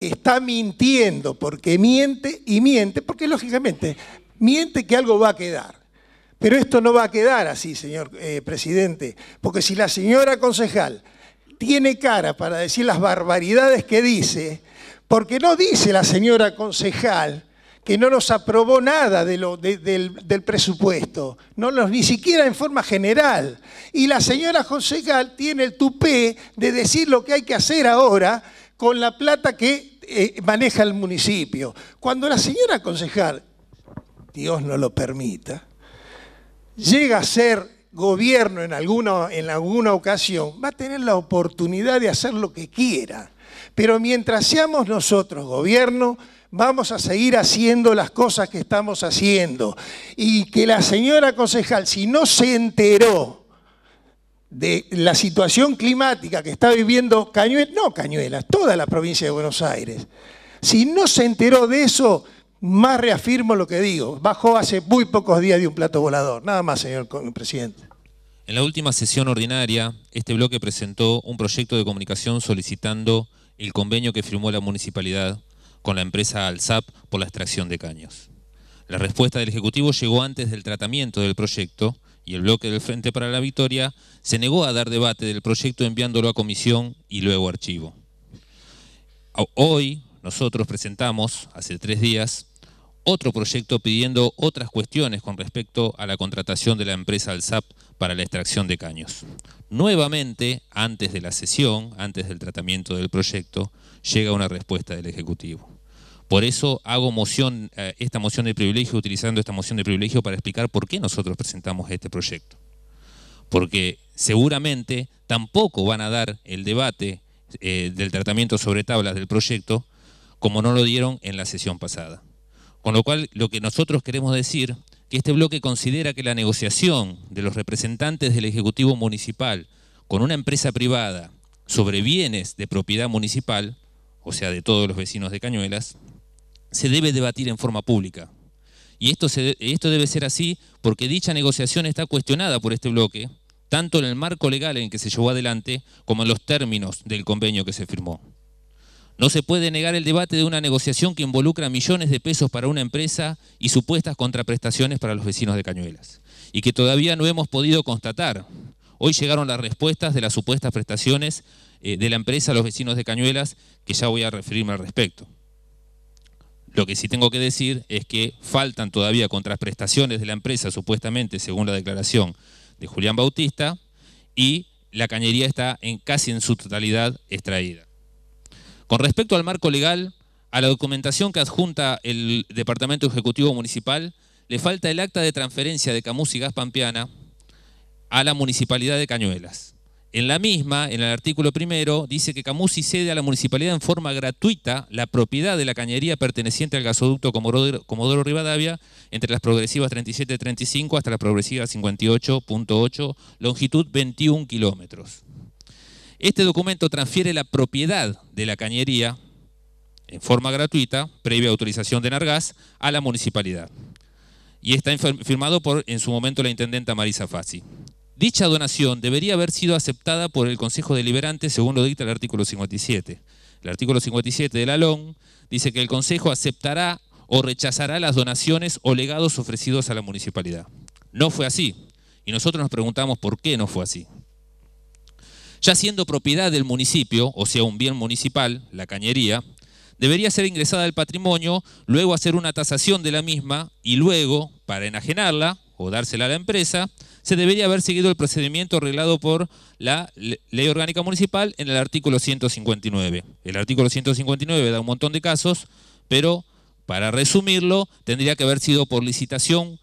está mintiendo, porque miente y miente, porque lógicamente miente que algo va a quedar. Pero esto no va a quedar así, señor eh, presidente, porque si la señora concejal tiene cara para decir las barbaridades que dice, porque no dice la señora concejal que no nos aprobó nada de lo, del, presupuesto, no los, ni siquiera en forma general. Y la señora concejal tiene el tupé de decir lo que hay que hacer ahora con la plata que eh, maneja el municipio. Cuando la señora concejal, Dios no lo permita, llega a ser gobierno en alguna, en alguna ocasión va a tener la oportunidad de hacer lo que quiera. Pero mientras seamos nosotros gobierno, vamos a seguir haciendo las cosas que estamos haciendo. Y que la señora concejal, si no se enteró de la situación climática que está viviendo Cañuelas, no Cañuelas, toda la provincia de Buenos Aires, si no se enteró de eso, más reafirmo lo que digo. Bajó hace muy pocos días de un plato volador. Nada más, señor presidente. En la última sesión ordinaria, este bloque presentó un proyecto de comunicación solicitando el convenio que firmó la municipalidad con la empresa Alzap por la extracción de caños. La respuesta del Ejecutivo llegó antes del tratamiento del proyecto y el bloque del Frente para la Victoria se negó a dar debate del proyecto enviándolo a comisión y luego archivo. Hoy nosotros presentamos, hace tres días, otro proyecto pidiendo otras cuestiones con respecto a la contratación de la empresa SAP para la extracción de caños. Nuevamente, antes de la sesión, antes del tratamiento del proyecto, llega una respuesta del Ejecutivo. Por eso hago moción, eh, esta moción de privilegio, utilizando esta moción de privilegio para explicar por qué nosotros presentamos este proyecto. Porque seguramente tampoco van a dar el debate eh, del tratamiento sobre tablas del proyecto como no lo dieron en la sesión pasada. Con lo cual, lo que nosotros queremos decir, que este bloque considera que la negociación de los representantes del Ejecutivo Municipal con una empresa privada sobre bienes de propiedad municipal, o sea, de todos los vecinos de Cañuelas, se debe debatir en forma pública. Y esto, esto debe ser así porque dicha negociación está cuestionada por este bloque, tanto en el marco legal en que se llevó adelante como en los términos del convenio que se firmó. No se puede negar el debate de una negociación que involucra millones de pesos para una empresa y supuestas contraprestaciones para los vecinos de Cañuelas, y que todavía no hemos podido constatar. Hoy llegaron las respuestas de las supuestas prestaciones eh, de la empresa a los vecinos de Cañuelas, que ya voy a referirme al respecto. Lo que sí tengo que decir es que faltan todavía contraprestaciones de la empresa, supuestamente, según la declaración de Julián Bautista, y la cañería está en casi en su totalidad extraída. Con respecto al marco legal, a la documentación que adjunta el Departamento Ejecutivo Municipal, le falta el acta de transferencia de Camus y Gas Pampeana a la Municipalidad de Cañuelas. En la misma, en el artículo primero, dice que Camusi cede a la municipalidad en forma gratuita la propiedad de la cañería perteneciente al gasoducto Comodoro Rivadavia entre las progresivas 37-35 hasta la progresiva 58.8, longitud 21 kilómetros. Este documento transfiere la propiedad de la cañería en forma gratuita, previa autorización de Nargaz, a la municipalidad. Y está firmado por, en su momento, la intendenta Marisa Fassi. Dicha donación debería haber sido aceptada por el Consejo Deliberante según lo dicta el artículo 57. El artículo 57 de la LON dice que el Consejo aceptará o rechazará las donaciones o legados ofrecidos a la municipalidad. No fue así. Y nosotros nos preguntamos por qué no fue así ya siendo propiedad del municipio, o sea, un bien municipal, la cañería, debería ser ingresada al patrimonio, luego hacer una tasación de la misma y luego, para enajenarla o dársela a la empresa, se debería haber seguido el procedimiento arreglado por la Ley Orgánica Municipal en el artículo 159. El artículo 159 da un montón de casos, pero para resumirlo, tendría que haber sido por licitación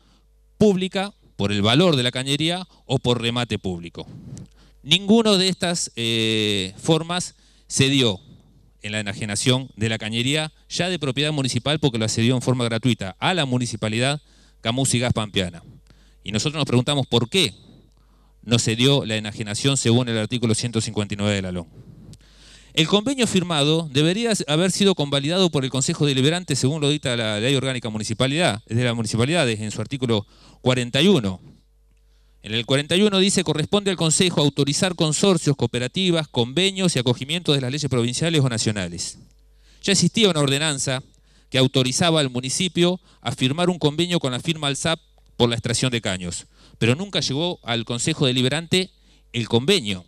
pública, por el valor de la cañería o por remate público. Ninguno de estas eh, formas se dio en la enajenación de la cañería, ya de propiedad municipal porque la cedió en forma gratuita a la municipalidad Camus y Gas Pampeana. Y nosotros nos preguntamos por qué no se dio la enajenación según el artículo 159 de la LOM. El convenio firmado debería haber sido convalidado por el Consejo Deliberante según lo dicta la Ley Orgánica Municipalidad, de la Municipalidad en su artículo 41 en el 41 dice, corresponde al Consejo autorizar consorcios, cooperativas, convenios y acogimiento de las leyes provinciales o nacionales. Ya existía una ordenanza que autorizaba al municipio a firmar un convenio con la firma al SAP por la extracción de caños, pero nunca llegó al Consejo Deliberante el convenio.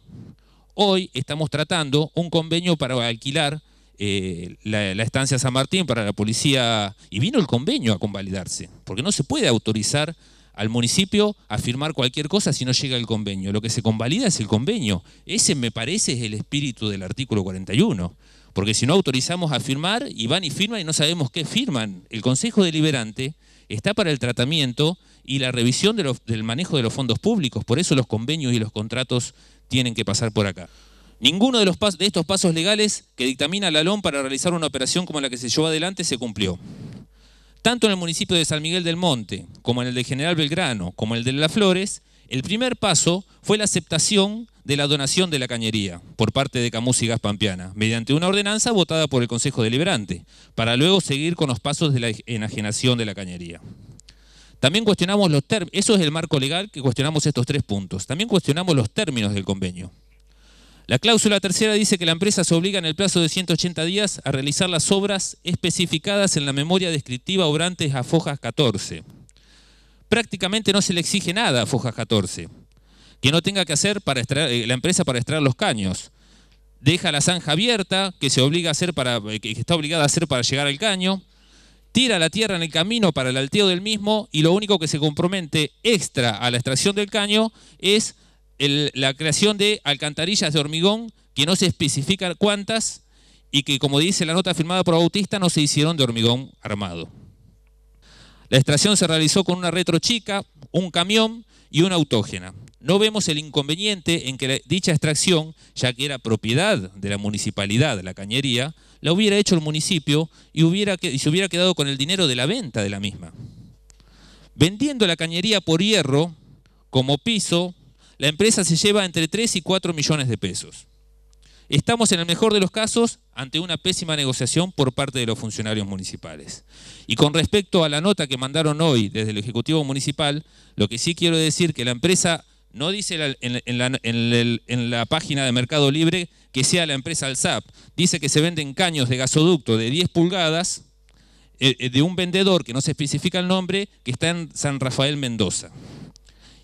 Hoy estamos tratando un convenio para alquilar eh, la, estancia San Martín para la policía, y vino el convenio a convalidarse, porque no se puede autorizar al municipio a firmar cualquier cosa si no llega el convenio. Lo que se convalida es el convenio. Ese me parece es el espíritu del artículo 41. Porque si no autorizamos a firmar y van y firman y no sabemos qué firman. El Consejo Deliberante está para el tratamiento y la revisión del manejo de los fondos públicos. Por eso los convenios y los contratos tienen que pasar por acá. Ninguno de, los de estos pasos legales que dictamina la LOM para realizar una operación como la que se llevó adelante se cumplió. Tanto en el municipio de San Miguel del Monte, como en el de General Belgrano, como en el de La Flores, el primer paso fue la aceptación de la donación de la cañería por parte de Camus y Gas Pampiana, mediante una ordenanza votada por el Consejo Deliberante, para luego seguir con los pasos de la enajenación de la cañería. También cuestionamos los términos, eso es el marco legal que cuestionamos estos tres puntos, también cuestionamos los términos del convenio. La cláusula tercera dice que la empresa se obliga en el plazo de 180 días a realizar las obras especificadas en la memoria descriptiva obrantes a Fojas 14. Prácticamente no se le exige nada a Fojas 14, que no tenga que hacer para eh, la empresa para extraer los caños. Deja la zanja abierta que se obliga a hacer para eh, que está obligada a hacer para llegar al caño, tira la tierra en el camino para el alteo del mismo y lo único que se compromete extra a la extracción del caño es la creación de alcantarillas de hormigón, que no se especifica cuántas, y que, como dice la nota firmada por Bautista, no se hicieron de hormigón armado. La extracción se realizó con una retrochica, un camión y una autógena. No vemos el inconveniente en que dicha extracción, ya que era propiedad de la municipalidad, la cañería, la hubiera hecho el municipio y se hubiera quedado con el dinero de la venta de la misma. Vendiendo la cañería por hierro como piso la empresa se lleva entre 3 y 4 millones de pesos. Estamos en el mejor de los casos ante una pésima negociación por parte de los funcionarios municipales. Y con respecto a la nota que mandaron hoy desde el Ejecutivo Municipal, lo que sí quiero decir que la empresa no dice en, la, página de Mercado Libre que sea la empresa SAP, dice que se venden caños de gasoducto de 10 pulgadas eh, eh, de un vendedor que no se especifica el nombre, que está en San Rafael Mendoza.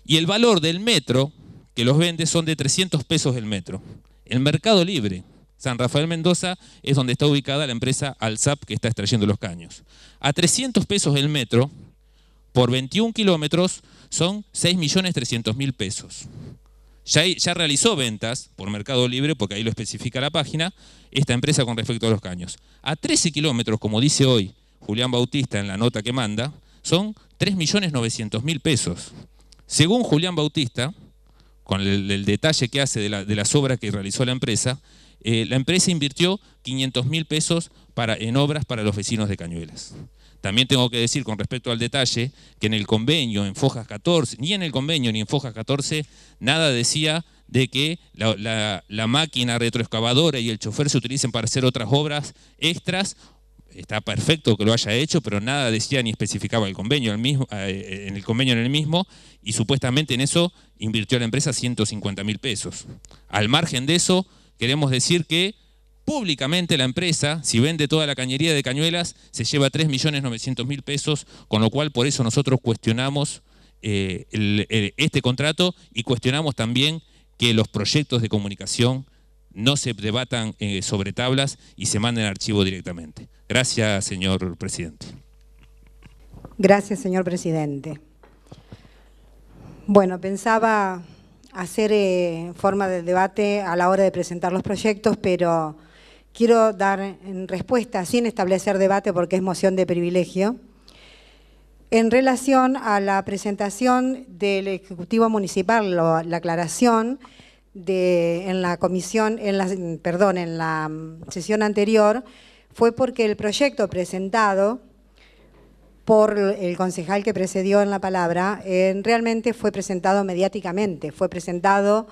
Y el valor del metro que los vende son de 300 pesos el metro. El Mercado Libre, San Rafael Mendoza, es donde está ubicada la empresa Alzap, que está extrayendo los caños. A 300 pesos el metro, por 21 kilómetros, son 6.300.000 pesos. Ya, ya, realizó ventas por Mercado Libre, porque ahí lo especifica la página, esta empresa con respecto a los caños. A 13 kilómetros, como dice hoy Julián Bautista en la nota que manda, son 3.900.000 pesos. Según Julián Bautista, con el, detalle que hace de, las obras que realizó la empresa, eh, la empresa invirtió 500 mil pesos en obras para los vecinos de Cañuelas. También tengo que decir con respecto al detalle que en el convenio, en Fojas 14, ni en el convenio ni en Fojas 14, nada decía de que la, la máquina retroexcavadora y el chofer se utilicen para hacer otras obras extras está perfecto que lo haya hecho, pero nada decía ni especificaba el convenio, eh, en el convenio en el mismo, y supuestamente en eso invirtió la empresa 150 mil pesos. Al margen de eso, queremos decir que públicamente la empresa, si vende toda la cañería de cañuelas, se lleva 3.900.000 pesos, con lo cual por eso nosotros cuestionamos eh, este contrato y cuestionamos también que los proyectos de comunicación no se debatan eh, sobre tablas y se manden archivo directamente. Gracias, señor presidente. Gracias, señor presidente. Bueno, pensaba hacer eh, forma de debate a la hora de presentar los proyectos, pero quiero dar en respuesta, sin establecer debate porque es moción de privilegio, en relación a la presentación del Ejecutivo Municipal, la aclaración en la comisión, en la, perdón, en la sesión anterior, fue porque el proyecto presentado por el concejal que precedió en la palabra, eh, realmente fue presentado mediáticamente, fue presentado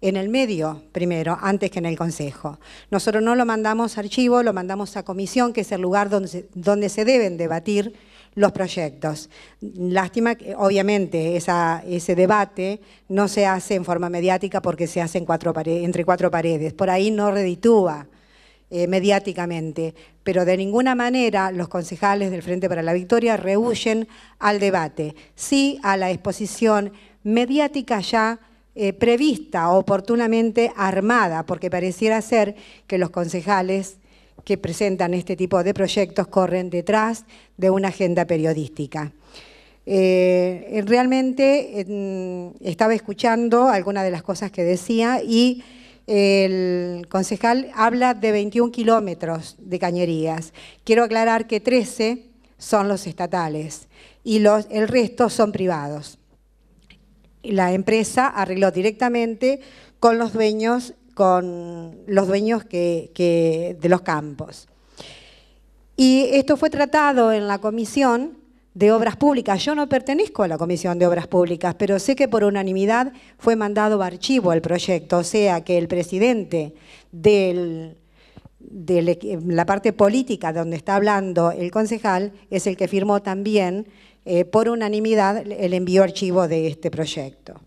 en el medio primero, antes que en el Consejo. Nosotros no lo mandamos a archivo, lo mandamos a comisión, que es el lugar donde se, donde se deben debatir los proyectos. Lástima que obviamente ese debate no se hace en forma mediática porque se hace entre cuatro paredes. Por ahí no reditúa eh, mediáticamente, pero de ninguna manera los concejales del Frente para la Victoria rehuyen al debate, sí a la exposición mediática ya eh, prevista, oportunamente armada, porque pareciera ser que los concejales que presentan este tipo de proyectos corren detrás de una agenda periodística. Eh, realmente estaba escuchando algunas de las cosas que decía y el concejal habla de 21 kilómetros de cañerías. Quiero aclarar que 13 son los estatales y el resto son privados. La empresa arregló directamente con los dueños, con los dueños de los campos. Y esto fue tratado en la comisión de Obras Públicas. Yo no pertenezco a la Comisión de Obras Públicas, pero sé que por unanimidad fue mandado archivo el proyecto, o sea que el presidente de la parte política donde está hablando el concejal es el que firmó también eh, por unanimidad el envío archivo de este proyecto.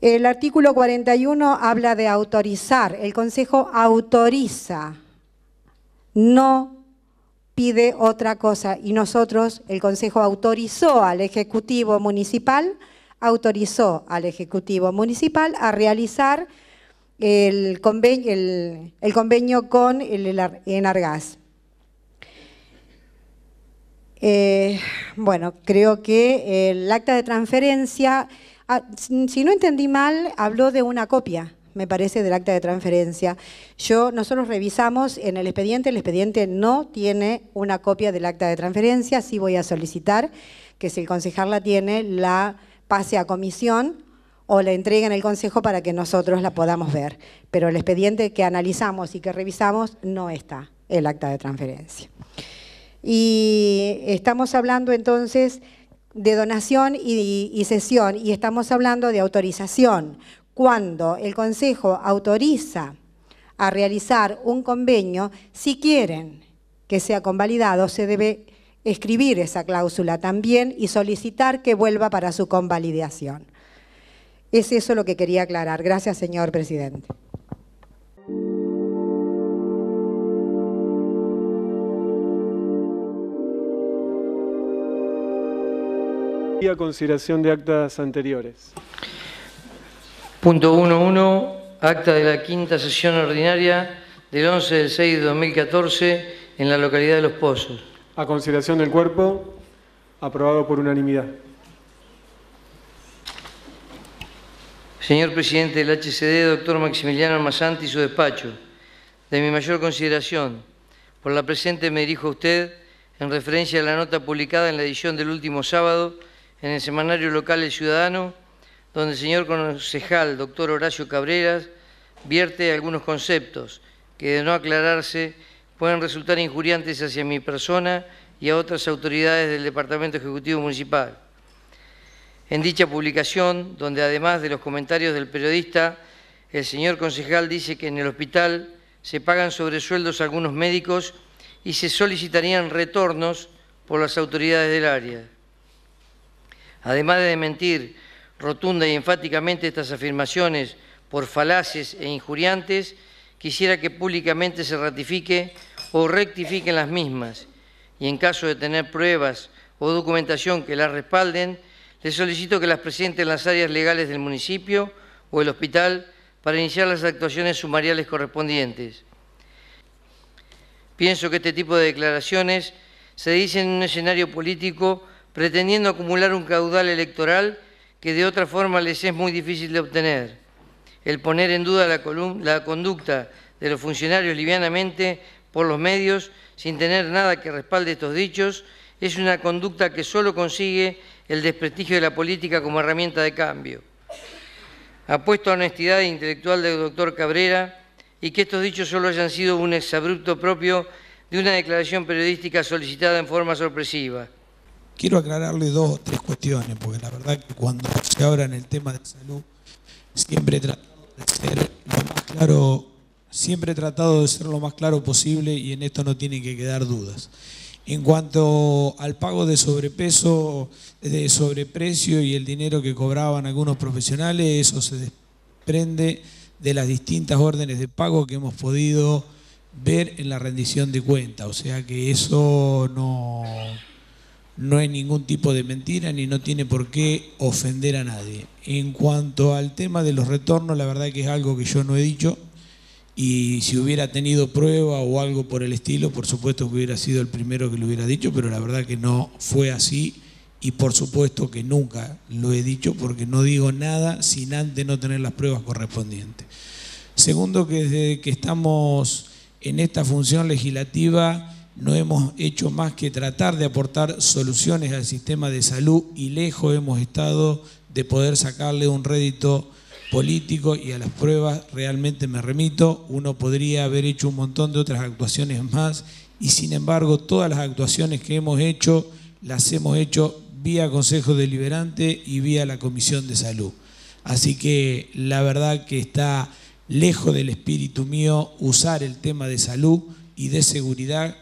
El artículo 41 habla de autorizar, el Consejo autoriza, no pide otra cosa y nosotros, el Consejo autorizó al Ejecutivo Municipal, autorizó al Ejecutivo Municipal a realizar el convenio, con el Enargas. Eh, bueno, creo que eh, el acta de transferencia, ah, si no entendí mal, habló de una copia me parece, del acta de transferencia. Yo, nosotros revisamos en el expediente, el expediente no tiene una copia del acta de transferencia, sí voy a solicitar que si el concejal la tiene, la pase a comisión o la entregue en el consejo para que nosotros la podamos ver. Pero el expediente que analizamos y que revisamos no está el acta de transferencia. Y estamos hablando entonces de donación y, y, cesión, y estamos hablando de autorización cuando el Consejo autoriza a realizar un convenio, si quieren que sea convalidado, se debe escribir esa cláusula también y solicitar que vuelva para su convalidación. Es eso lo que quería aclarar. Gracias, señor presidente. Y a consideración de actas anteriores. Punto 1.1, acta de la quinta sesión ordinaria del 11 de 6 de 2014 en la localidad de Los Pozos. A consideración del cuerpo, aprobado por unanimidad. Señor presidente del HCD, doctor Maximiliano Almazante y su despacho, de mi mayor consideración, por la presente me dirijo a usted en referencia a la nota publicada en la edición del último sábado en el semanario local El Ciudadano, donde el señor concejal, doctor Horacio Cabreras, vierte algunos conceptos que de no aclararse pueden resultar injuriantes hacia mi persona y a otras autoridades del Departamento Ejecutivo Municipal. En dicha publicación, donde además de los comentarios del periodista, el señor concejal dice que en el hospital se pagan sobresueldos a algunos médicos y se solicitarían retornos por las autoridades del área. Además de mentir rotunda y enfáticamente estas afirmaciones por falaces e injuriantes, quisiera que públicamente se ratifique o rectifiquen las mismas y en caso de tener pruebas o documentación que las respalden, les solicito que las presente en las áreas legales del municipio o el hospital para iniciar las actuaciones sumariales correspondientes. Pienso que este tipo de declaraciones se dicen en un escenario político pretendiendo acumular un caudal electoral que de otra forma les es muy difícil de obtener. El poner en duda la, conducta de los funcionarios livianamente por los medios, sin tener nada que respalde estos dichos, es una conducta que solo consigue el desprestigio de la política como herramienta de cambio. Apuesto a honestidad intelectual del doctor Cabrera y que estos dichos solo hayan sido un exabrupto propio de una declaración periodística solicitada en forma sorpresiva. Quiero aclararle dos o tres cuestiones, porque la verdad que cuando se habla en el tema de salud, siempre he tratado de ser lo más claro, siempre tratado de ser lo más claro posible y en esto no tienen que quedar dudas. En cuanto al pago de sobrepeso, de sobreprecio y el dinero que cobraban algunos profesionales, eso se desprende de las distintas órdenes de pago que hemos podido ver en la rendición de cuenta. O sea que eso no, no hay ningún tipo de mentira ni no tiene por qué ofender a nadie. En cuanto al tema de los retornos, la verdad que es algo que yo no he dicho y si hubiera tenido prueba o algo por el estilo, por supuesto que hubiera sido el primero que lo hubiera dicho, pero la verdad que no fue así y por supuesto que nunca lo he dicho porque no digo nada sin antes no tener las pruebas correspondientes. Segundo, que desde que estamos en esta función legislativa no hemos hecho más que tratar de aportar soluciones al sistema de salud y lejos hemos estado de poder sacarle un rédito político y a las pruebas realmente me remito, uno podría haber hecho un montón de otras actuaciones más y sin embargo todas las actuaciones que hemos hecho las hemos hecho vía Consejo Deliberante y vía la Comisión de Salud. Así que la verdad que está lejos del espíritu mío usar el tema de salud y de seguridad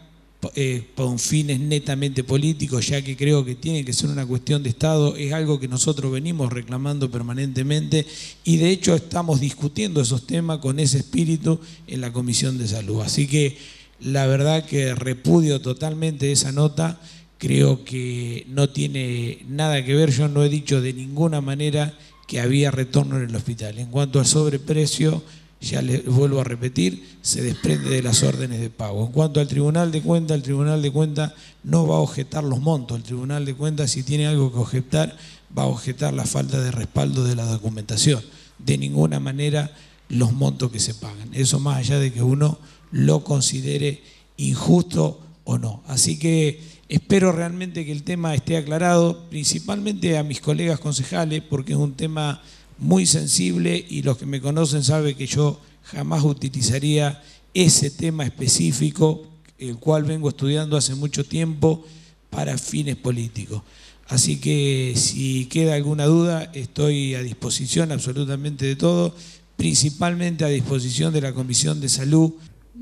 con eh, fines netamente políticos, ya que creo que tiene que ser una cuestión de Estado, es algo que nosotros venimos reclamando permanentemente y de hecho estamos discutiendo esos temas con ese espíritu en la Comisión de Salud. Así que la verdad que repudio totalmente esa nota, creo que no tiene nada que ver, yo no he dicho de ninguna manera que había retorno en el hospital. En cuanto al sobreprecio, ya les vuelvo a repetir, se desprende de las órdenes de pago. En cuanto al Tribunal de Cuentas, el Tribunal de Cuentas no va a objetar los montos. El Tribunal de Cuentas, si tiene algo que objetar, va a objetar la falta de respaldo de la documentación. De ninguna manera los montos que se pagan. Eso más allá de que uno lo considere injusto o no. Así que espero realmente que el tema esté aclarado, principalmente a mis colegas concejales, porque es un tema muy sensible y los que me conocen saben que yo jamás utilizaría ese tema específico, el cual vengo estudiando hace mucho tiempo, para fines políticos. Así que si queda alguna duda, estoy a disposición absolutamente de todo, principalmente a disposición de la Comisión de Salud.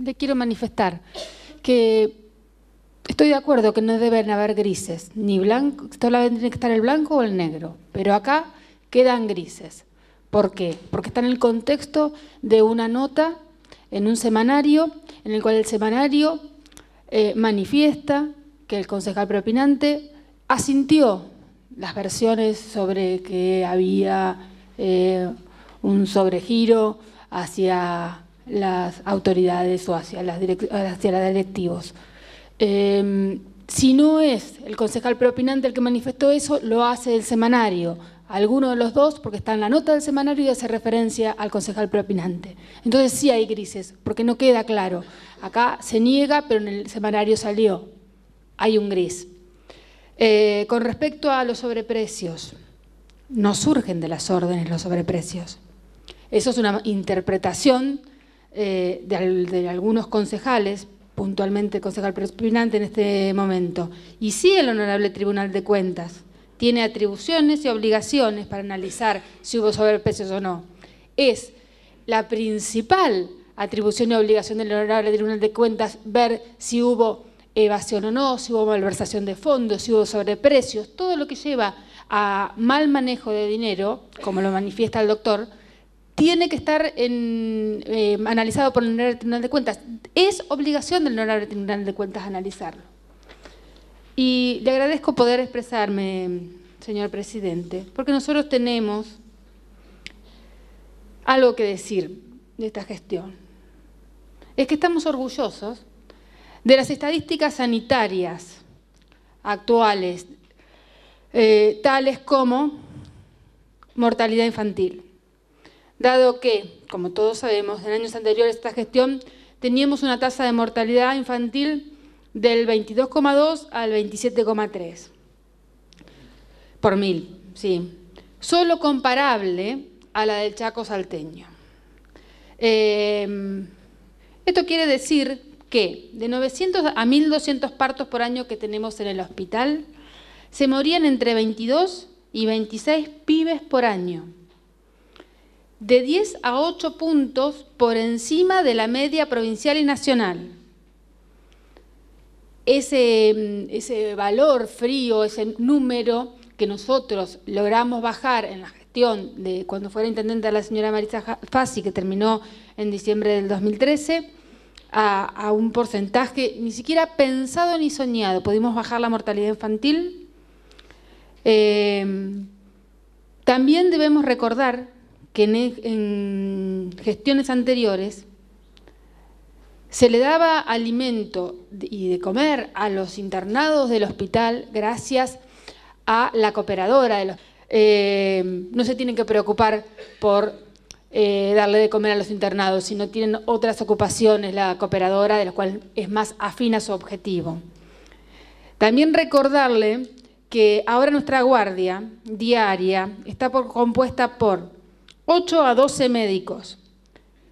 Le quiero manifestar que estoy de acuerdo que no deben haber grises, ni blanco, solamente tiene que estar el blanco o el negro, pero acá quedan grises. ¿Por qué? Porque está en el contexto de una nota en un semanario, en el cual el semanario eh, manifiesta que el concejal propinante asintió las versiones sobre que había eh, un sobregiro hacia las autoridades o hacia, las hacia los directivos. Eh, si no es el concejal propinante el que manifestó eso, lo hace el semanario alguno de los dos, porque está en la nota del semanario y hace referencia al concejal propinante. Entonces sí hay grises, porque no queda claro. Acá se niega, pero en el semanario salió. Hay un gris. Eh, con respecto a los sobreprecios, no surgen de las órdenes los sobreprecios. Eso es una interpretación eh, de, algunos concejales, puntualmente concejal propinante en este momento. Y sí el Honorable Tribunal de Cuentas, tiene atribuciones y obligaciones para analizar si hubo sobreprecios o no. Es la principal atribución y obligación del honorable Tribunal de Cuentas ver si hubo evasión o no, si hubo malversación de fondos, si hubo sobreprecios, todo lo que lleva a mal manejo de dinero, como lo manifiesta el doctor, tiene que estar en, eh, analizado por el Honorable Tribunal de Cuentas. Es obligación del Honorable Tribunal de Cuentas analizarlo. Y le agradezco poder expresarme, señor presidente, porque nosotros tenemos algo que decir de esta gestión. Es que estamos orgullosos de las estadísticas sanitarias actuales, eh, tales como mortalidad infantil, dado que, como todos sabemos, en años anteriores a esta gestión teníamos una tasa de mortalidad infantil del 22,2 al 27,3 por mil, sí. Solo comparable a la del Chaco salteño. Em, esto quiere decir que de 900 a 1.200 partos por año que tenemos en el hospital, se morían entre 22 y 26 pibes por año, de 10 a 8 puntos por encima de la media provincial y nacional. Mm, ese, valor frío, ese número que nosotros logramos bajar en la gestión de cuando fuera intendente la señora Marisa Fassi, que terminó en diciembre del 2013, a, un porcentaje ni siquiera pensado ni soñado. Pudimos bajar la mortalidad infantil. Eh, también debemos recordar que en e, gestiones anteriores se le daba alimento y de comer a los internados del hospital gracias a la cooperadora. Eh, no se tienen que preocupar por eh, darle de comer a los internados, sino tienen otras ocupaciones la cooperadora, de la cual es más afina a su objetivo. También recordarle que ahora nuestra guardia diaria está compuesta por 8 a 12 médicos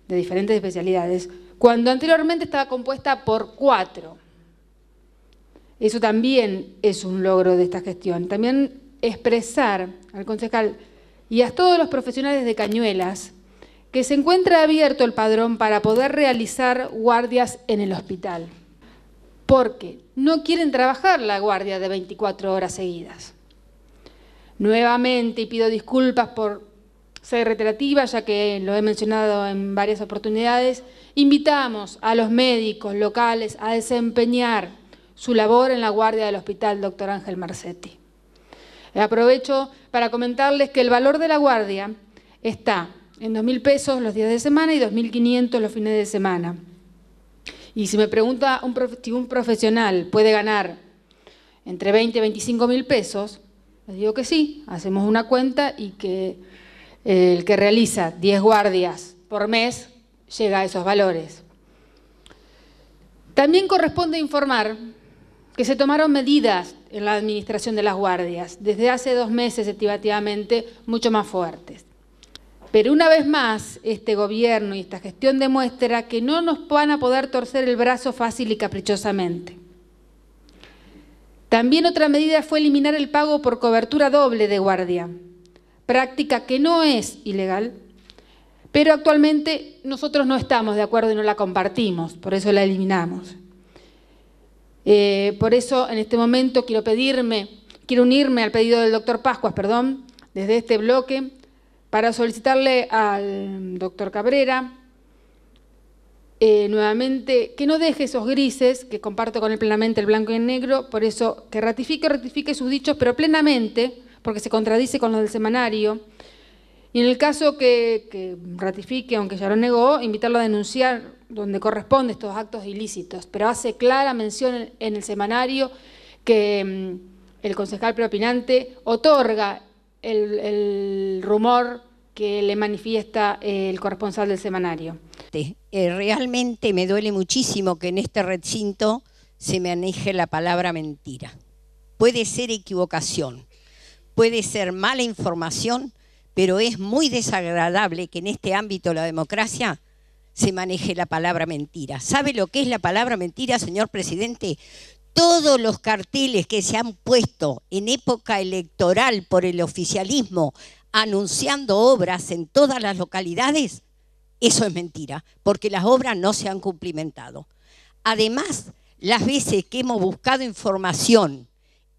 de diferentes especialidades, cuando anteriormente estaba compuesta por cuatro. Eso también es un logro de esta gestión. También expresar al concejal y a todos los profesionales de Cañuelas que se encuentra abierto el padrón para poder realizar guardias en el hospital, porque no quieren trabajar la guardia de 24 horas seguidas. Nuevamente, y pido disculpas por ser reiterativa, ya que lo he mencionado en varias oportunidades, invitamos a los médicos locales a desempeñar su labor en la guardia del hospital Dr. Ángel Marcetti. Aprovecho para comentarles que el valor de la guardia está en 2.000 pesos los días de semana y 2.500 los fines de semana. Y si me pregunta si un profesional puede ganar entre 20 y 25 mil pesos, les digo que sí, hacemos una cuenta y que el que realiza 10 guardias por mes llega a esos valores. También corresponde informar que se tomaron medidas en la administración de las guardias, desde hace dos meses efectivamente, mucho más fuertes. Pero una vez más, este gobierno y esta gestión demuestra que no nos van a poder torcer el brazo fácil y caprichosamente. También otra medida fue eliminar el pago por cobertura doble de guardia, práctica que no es ilegal, pero actualmente nosotros no estamos de acuerdo y no la compartimos, por eso la eliminamos. Eh, por eso en este momento quiero pedirme, quiero unirme al pedido del doctor Pascuas, perdón, desde este bloque, para solicitarle al doctor Cabrera eh, nuevamente que no deje esos grises, que comparto con él plenamente el blanco y el negro, por eso que ratifique, ratifique sus dichos, pero plenamente porque se contradice con los del semanario. Y en el caso que, ratifique, aunque ya lo negó, invitarlo a denunciar donde corresponde estos actos ilícitos. Pero hace clara mención en, el semanario que mm, el concejal propinante otorga el, rumor que le manifiesta eh, el corresponsal del semanario. Eh, realmente me duele muchísimo que en este recinto se maneje la palabra mentira. Puede ser equivocación, Puede ser mala información, pero es muy desagradable que en este ámbito de la democracia se maneje la palabra mentira. ¿Sabe lo que es la palabra mentira, señor presidente? Todos los carteles que se han puesto en época electoral por el oficialismo anunciando obras en todas las localidades, eso es mentira, porque las obras no se han cumplimentado. Además, las veces que hemos buscado información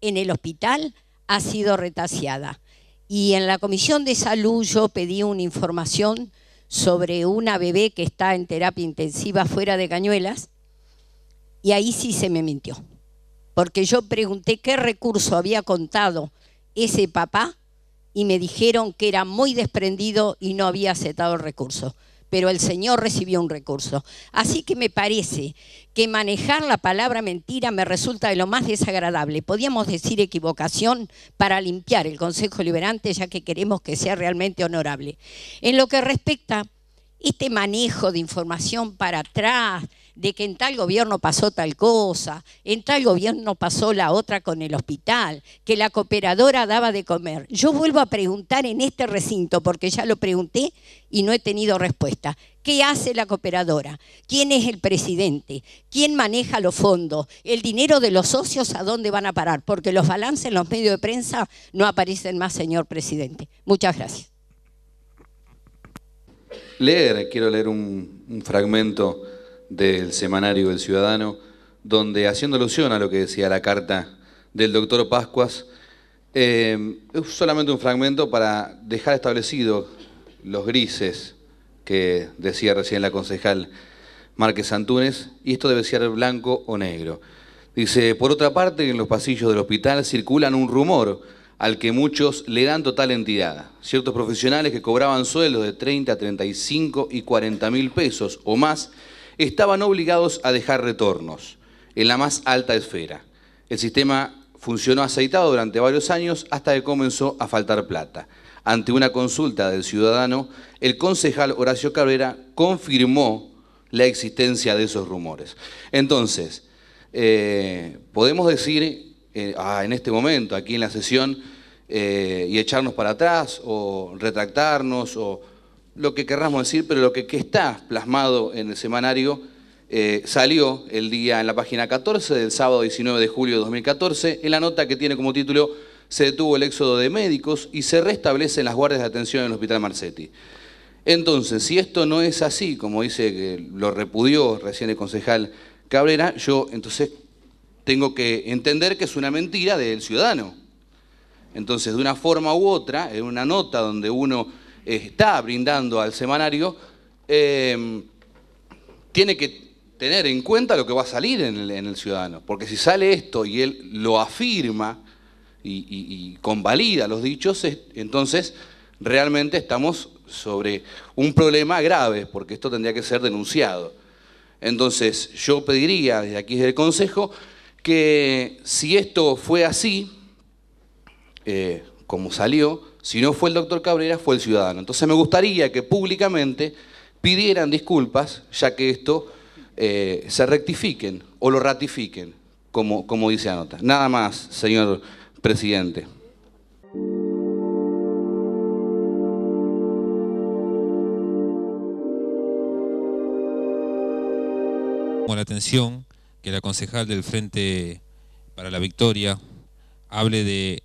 en el hospital, ha sido retaseada. Y en la Comisión de Salud yo pedí una información sobre una bebé que está en terapia intensiva fuera de Cañuelas y ahí sí se me mintió. Porque yo pregunté qué recurso había contado ese papá y me dijeron que era muy desprendido y no había aceptado el recurso pero el Señor recibió un recurso. Así que me parece que manejar la palabra mentira me resulta de lo más desagradable. Podíamos decir equivocación para limpiar el Consejo Liberante, ya que queremos que sea realmente honorable. En lo que respecta a este manejo de información para atrás, de que en tal gobierno pasó tal cosa, en tal gobierno pasó la otra con el hospital, que la cooperadora daba de comer. Yo vuelvo a preguntar en este recinto, porque ya lo pregunté y no he tenido respuesta. ¿Qué hace la cooperadora? ¿Quién es el presidente? ¿Quién maneja los fondos? ¿El dinero de los socios a dónde van a parar? Porque los balances en los medios de prensa no aparecen más, señor presidente. Muchas gracias. Leer, quiero leer un, fragmento del semanario El Ciudadano, donde haciendo alusión a lo que decía la carta del doctor Pascuas, eh, es solamente un fragmento para dejar establecido los grises que decía recién la concejal Márquez Antúnez, y esto debe ser blanco o negro. Dice, por otra parte, en los pasillos del hospital circulan un rumor al que muchos le dan total entidad. Ciertos profesionales que cobraban sueldos de 30, 35 y 40 mil pesos o más estaban obligados a dejar retornos en la más alta esfera. El sistema funcionó aceitado durante varios años hasta que comenzó a faltar plata. Ante una consulta del ciudadano, el concejal Horacio Cabrera confirmó la existencia de esos rumores. Entonces, eh, podemos decir eh, ah, en este momento, aquí en la sesión, eh, y echarnos para atrás o retractarnos o lo que querramos decir, pero lo que, está plasmado en el semanario eh, salió el día en la página 14 del sábado 19 de julio de 2014, en la nota que tiene como título Se detuvo el éxodo de médicos y se restablecen las guardias de atención en el Hospital Marcetti. Entonces, si esto no es así, como dice que lo repudió recién el concejal Cabrera, yo entonces tengo que entender que es una mentira del ciudadano. Entonces, de una forma u otra, en una nota donde uno está brindando al semanario, eh, tiene que tener en cuenta lo que va a salir en el, ciudadano. Porque si sale esto y él lo afirma y, convalida los dichos, entonces realmente estamos sobre un problema grave, porque esto tendría que ser denunciado. Entonces yo pediría desde aquí desde el Consejo que si esto fue así, eh, como salió, si no fue el doctor Cabrera, fue el ciudadano. Entonces me gustaría que públicamente pidieran disculpas, ya que esto eh, se rectifiquen o lo ratifiquen, como, como dice Anota. Nada más, señor presidente. Con la atención que la concejal del Frente para la Victoria hable de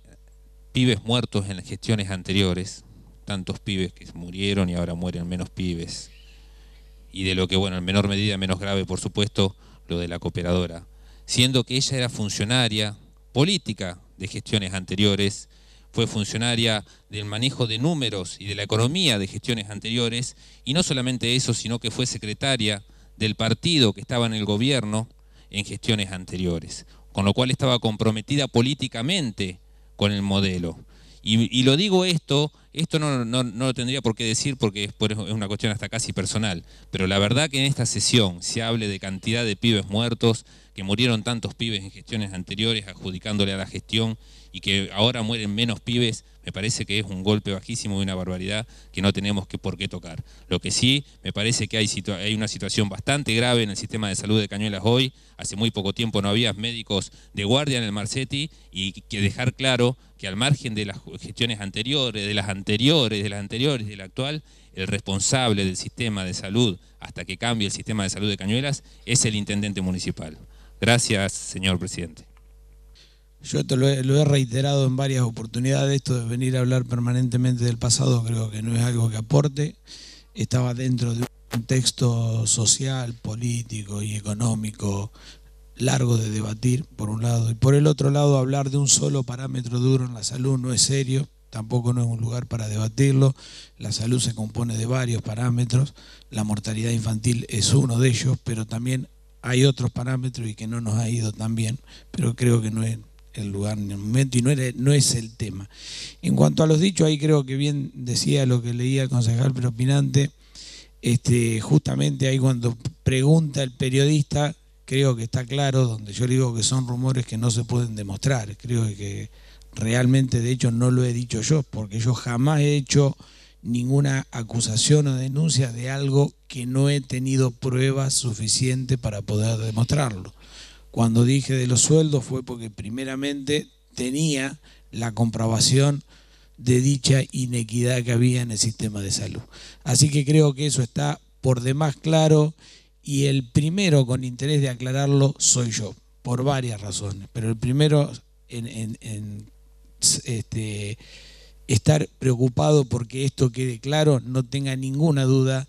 pibes muertos en las gestiones anteriores, tantos pibes que murieron y ahora mueren menos pibes, y de lo que, bueno, en menor medida, menos grave, por supuesto, lo de la cooperadora, siendo que ella era funcionaria política de gestiones anteriores, fue funcionaria del manejo de números y de la economía de gestiones anteriores, y no solamente eso, sino que fue secretaria del partido que estaba en el gobierno en gestiones anteriores, con lo cual estaba comprometida políticamente con el modelo. Y, lo digo esto, esto no, no, lo tendría por qué decir porque es, es una cuestión hasta casi personal, pero la verdad que en esta sesión se hable de cantidad de pibes muertos, que murieron tantos pibes en gestiones anteriores adjudicándole a la gestión y que ahora mueren menos pibes, me parece que es un golpe bajísimo y una barbaridad que no tenemos que por qué tocar. Lo que sí, me parece que hay, hay una situación bastante grave en el sistema de salud de Cañuelas hoy. Hace muy poco tiempo no había médicos de guardia en el Marcetti y que dejar claro que al margen de las gestiones anteriores, de las anteriores, de las anteriores, de la actual, el responsable del sistema de salud hasta que cambie el sistema de salud de Cañuelas es el intendente municipal. Gracias, señor presidente. Yo esto lo he, reiterado en varias oportunidades, esto de venir a hablar permanentemente del pasado creo que no es algo que aporte. Estaba dentro de un contexto social, político y económico largo de debatir, por un lado, y por el otro lado hablar de un solo parámetro duro en la salud no es serio, tampoco no es un lugar para debatirlo. La salud se compone de varios parámetros, la mortalidad infantil es uno de ellos, pero también hay otros parámetros y que no nos ha ido tan bien, pero creo que no es el lugar ni el momento y no, es el tema. En cuanto a los dichos, ahí creo que bien decía lo que leía el concejal preopinante, este, justamente ahí cuando pregunta el periodista, creo que está claro, donde yo digo que son rumores que no se pueden demostrar, creo que realmente de hecho no lo he dicho yo, porque yo jamás he hecho ninguna acusación o denuncia de algo que no he tenido pruebas suficientes para poder demostrarlo. Cuando dije de los sueldos fue porque primeramente tenía la comprobación de dicha inequidad que había en el sistema de salud. Así que creo que eso está por demás claro y el primero con interés de aclararlo soy yo, por varias razones, pero el primero en, este, estar preocupado porque esto quede claro, no tenga ninguna duda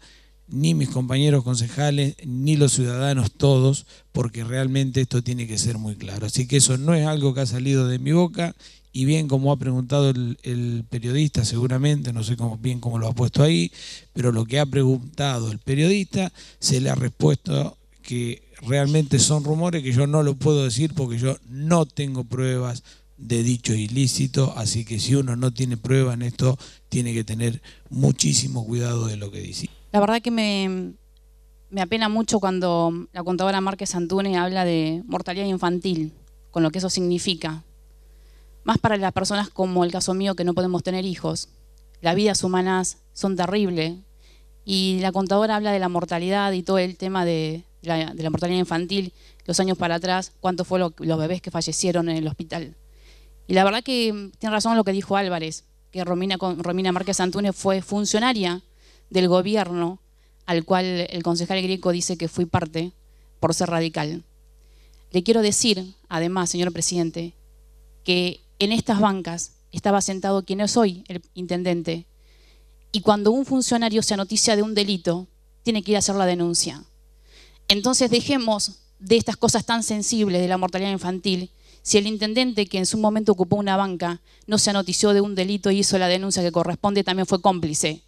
ni mis compañeros concejales, ni los ciudadanos todos, porque realmente esto tiene que ser muy claro. Así que eso no es algo que ha salido de mi boca y bien como ha preguntado el, periodista, seguramente, no sé cómo, bien cómo lo ha puesto ahí, pero lo que ha preguntado el periodista se le ha respuesto que realmente son rumores que yo no lo puedo decir porque yo no tengo pruebas de dicho ilícito, así que si uno no tiene pruebas en esto, tiene que tener muchísimo cuidado de lo que dice. La verdad que me, apena mucho cuando la contadora Márquez santúnez habla de mortalidad infantil, con lo que eso significa. Más para las personas como el caso mío que no podemos tener hijos. Las vidas humanas son terribles. Y la contadora habla de la mortalidad y todo el tema de la, mortalidad infantil, los años para atrás, cuántos fueron los bebés que fallecieron en el hospital. Y la verdad que tiene razón lo que dijo Álvarez, que Romina, Romina Márquez Antúnez fue funcionaria del gobierno al cual el concejal Greco dice que fui parte por ser radical. Le quiero decir, además, señor presidente, que en estas bancas estaba sentado quien es hoy el intendente, y cuando un funcionario se anoticia de un delito, tiene que ir a hacer la denuncia. Entonces dejemos de estas cosas tan sensibles de la mortalidad infantil, si el intendente que en su momento ocupó una banca no se anotició de un delito y hizo la denuncia que corresponde, también fue cómplice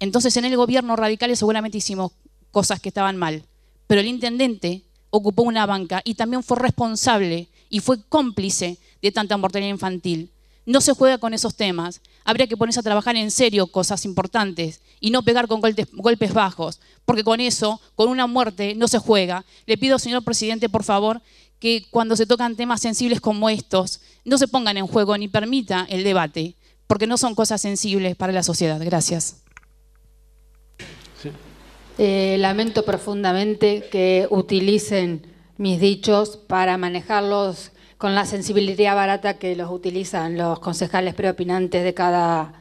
entonces en el gobierno radical seguramente hicimos cosas que estaban mal, pero el intendente ocupó una banca y también fue responsable y fue cómplice de tanta mortalidad infantil. No se juega con esos temas. Habría que ponerse a trabajar en serio cosas importantes y no pegar con golpes, bajos, porque con eso, con una muerte, no se juega. Le pido, señor presidente, por favor, que cuando se tocan temas sensibles como estos, no se pongan en juego ni permita el debate, porque no son cosas sensibles para la sociedad. Gracias. Eh, lamento profundamente que utilicen mis dichos para manejarlos con la sensibilidad barata que los utilizan los concejales preopinantes de cada,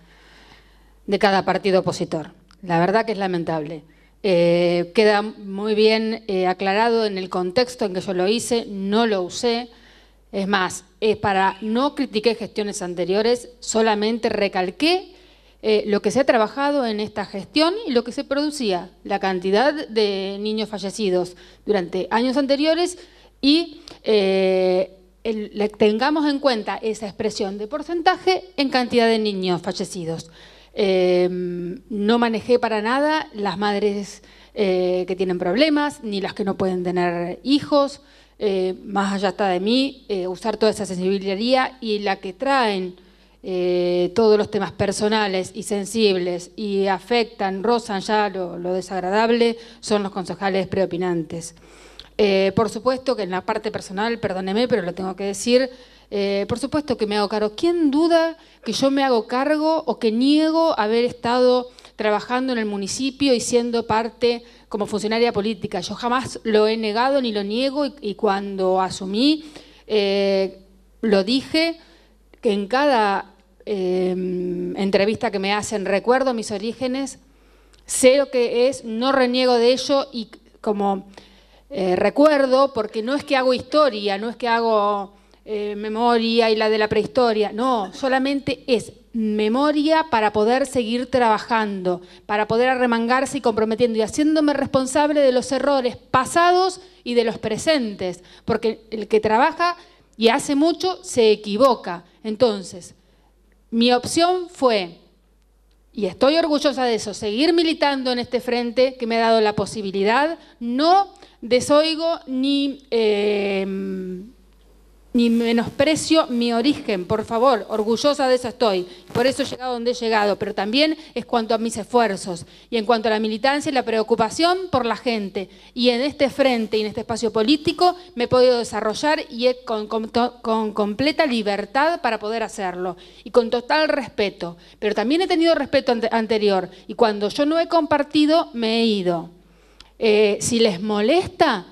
de cada partido opositor. La verdad que es lamentable. Eh, queda muy bien eh, aclarado en el contexto en que yo lo hice, no lo usé. Es más, es para no critiqué gestiones anteriores, solamente recalqué eh, lo que se ha trabajado en esta gestión y lo que se producía, la cantidad de niños fallecidos durante años anteriores y eh, tengamos en cuenta esa expresión de porcentaje en cantidad de niños fallecidos. Em, no manejé para nada las madres eh, que tienen problemas, ni las que no pueden tener hijos, más allá está de mí, usar toda esa sensibilidad y la que traen eh, todos los temas personales y sensibles y afectan, rozan ya lo, desagradable, son los concejales preopinantes. Eh, por supuesto que en la parte personal, perdóneme, pero lo tengo que decir, eh, por supuesto que me hago cargo. ¿Quién duda que yo me hago cargo o que niego haber estado trabajando en el municipio y siendo parte como funcionaria política? Yo jamás lo he negado ni lo niego y, cuando asumí lo dije que en cada em, entrevista que me hacen recuerdo mis orígenes, sé lo que es, no reniego de ello y como eh, recuerdo, porque no es que hago historia, no es que hago eh, memoria y la de la prehistoria, no, solamente es memoria para poder seguir trabajando, para poder arremangarse y comprometiendo y haciéndome responsable de los errores pasados y de los presentes, porque el que trabaja y hace mucho se equivoca. Entonces, mi opción fue, y estoy orgullosa de eso, seguir militando en este frente que me ha dado la posibilidad, no desoigo ni... Eh, ni menosprecio mi origen, por favor, orgullosa de eso estoy. Por eso he llegado donde he llegado, pero también es cuanto a mis esfuerzos y en cuanto a la militancia y la preocupación por la gente. Y en este frente y en este espacio político me he podido desarrollar y con, completa libertad para poder hacerlo y con total respeto. Pero también he tenido respeto anterior y cuando yo no he compartido, me he ido. Eh, si les molesta,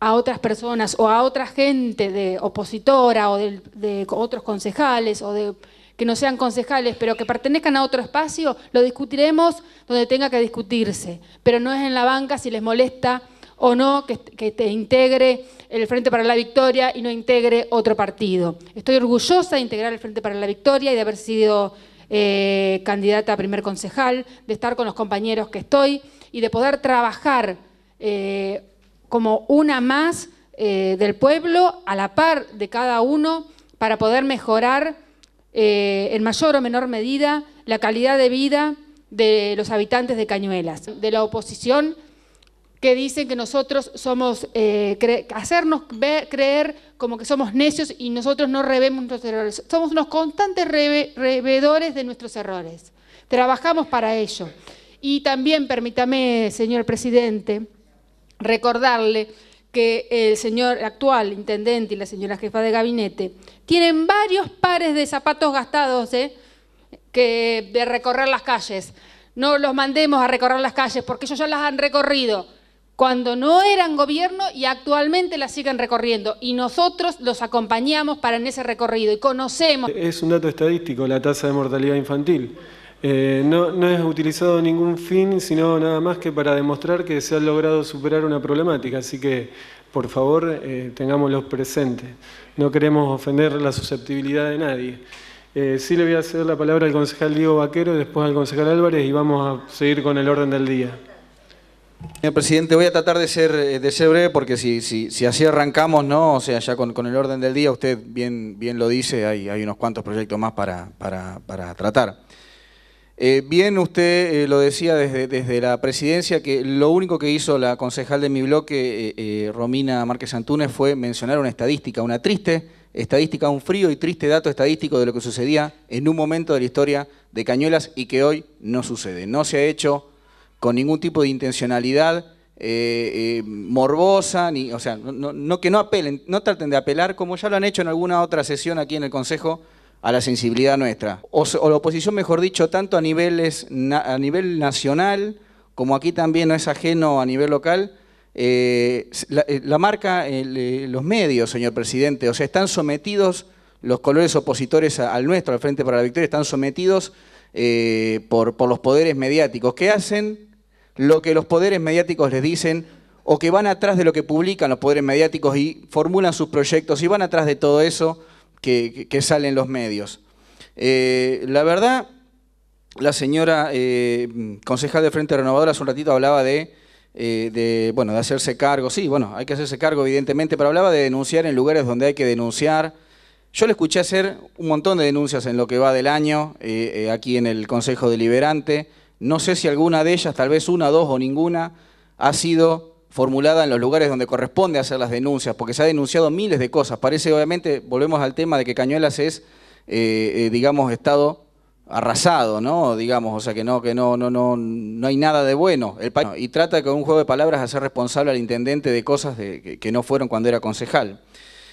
a otras personas o a otra gente de opositora o de, otros concejales o de que no sean concejales, pero que pertenezcan a otro espacio, lo discutiremos donde tenga que discutirse. Pero no es en la banca si les molesta o no que, te integre el Frente para la Victoria y no integre otro partido. Estoy orgullosa de integrar el Frente para la Victoria y de haber sido eh, candidata a primer concejal, de estar con los compañeros que estoy y de poder trabajar. Eh, como una más eh, del pueblo, a la par de cada uno, para poder mejorar eh, en mayor o menor medida la calidad de vida de los habitantes de Cañuelas, de la oposición que dicen que nosotros somos, eh, hacernos creer como que somos necios y nosotros no revemos nuestros errores. Somos unos constantes revedores de nuestros errores. Trabajamos para ello. Y también, permítame, señor presidente, recordarle que el señor actual intendente y la señora jefa de gabinete tienen varios pares de zapatos gastados ¿eh? de recorrer las calles. No los mandemos a recorrer las calles porque ellos ya las han recorrido cuando no eran gobierno y actualmente las siguen recorriendo. Y nosotros los acompañamos para en ese recorrido y conocemos. Es un dato estadístico la tasa de mortalidad infantil. Eh, no, es utilizado ningún fin, sino nada más que para demostrar que se ha logrado superar una problemática. Así que, por favor, eh, tengámoslos presentes. No queremos ofender la susceptibilidad de nadie. Eh, sí le voy a hacer la palabra al concejal Diego Vaquero, después al concejal Álvarez y vamos a seguir con el orden del día. Señor presidente, voy a tratar de ser, eh, de breve porque si, así arrancamos, ¿no? O sea, ya con, el orden del día, usted bien, bien lo dice, hay, unos cuantos proyectos más para tratar. Eh, bien, usted eh, lo decía desde, desde, la presidencia que lo único que hizo la concejal de mi bloque, eh, Romina Márquez Antunes, fue mencionar una estadística, una triste estadística, un frío y triste dato estadístico de lo que sucedía en un momento de la historia de Cañuelas y que hoy no sucede. No se ha hecho con ningún tipo de intencionalidad morbosa, ni, o sea, no, no, que no apelen, no traten de apelar como ya lo han hecho en alguna otra sesión aquí en el Consejo a la sensibilidad nuestra. O, la oposición, mejor dicho, tanto a, niveles, a nivel nacional como aquí también no es ajeno a nivel local, eh, eh, la, marca eh, los medios, señor presidente. O sea, están sometidos los colores opositores al nuestro, al Frente para la Victoria, están sometidos por, por los poderes mediáticos, que hacen lo que los poderes mediáticos les dicen o que van atrás de lo que publican los poderes mediáticos y formulan sus proyectos y van atrás de todo eso que, salen los medios. Eh, la verdad, la señora eh, concejal de Frente Renovador hace un ratito hablaba eh, de, bueno, de hacerse cargo. Sí, bueno, hay que hacerse cargo, evidentemente, pero hablaba de denunciar en lugares donde hay que denunciar. Yo le escuché hacer un montón de denuncias en lo que va del año, aquí en el Consejo Deliberante. No sé si alguna de ellas, tal vez una, dos o ninguna, ha sido formulada en los lugares donde corresponde hacer las denuncias, porque se ha denunciado miles de cosas. Parece, obviamente, volvemos al tema de que Cañuelas es, eh, eh, digamos, estado arrasado, ¿no? Digamos, o sea que no, que no, no, no, no hay nada de bueno. y trata con un juego de palabras hacer responsable al intendente de cosas que, no fueron cuando era concejal.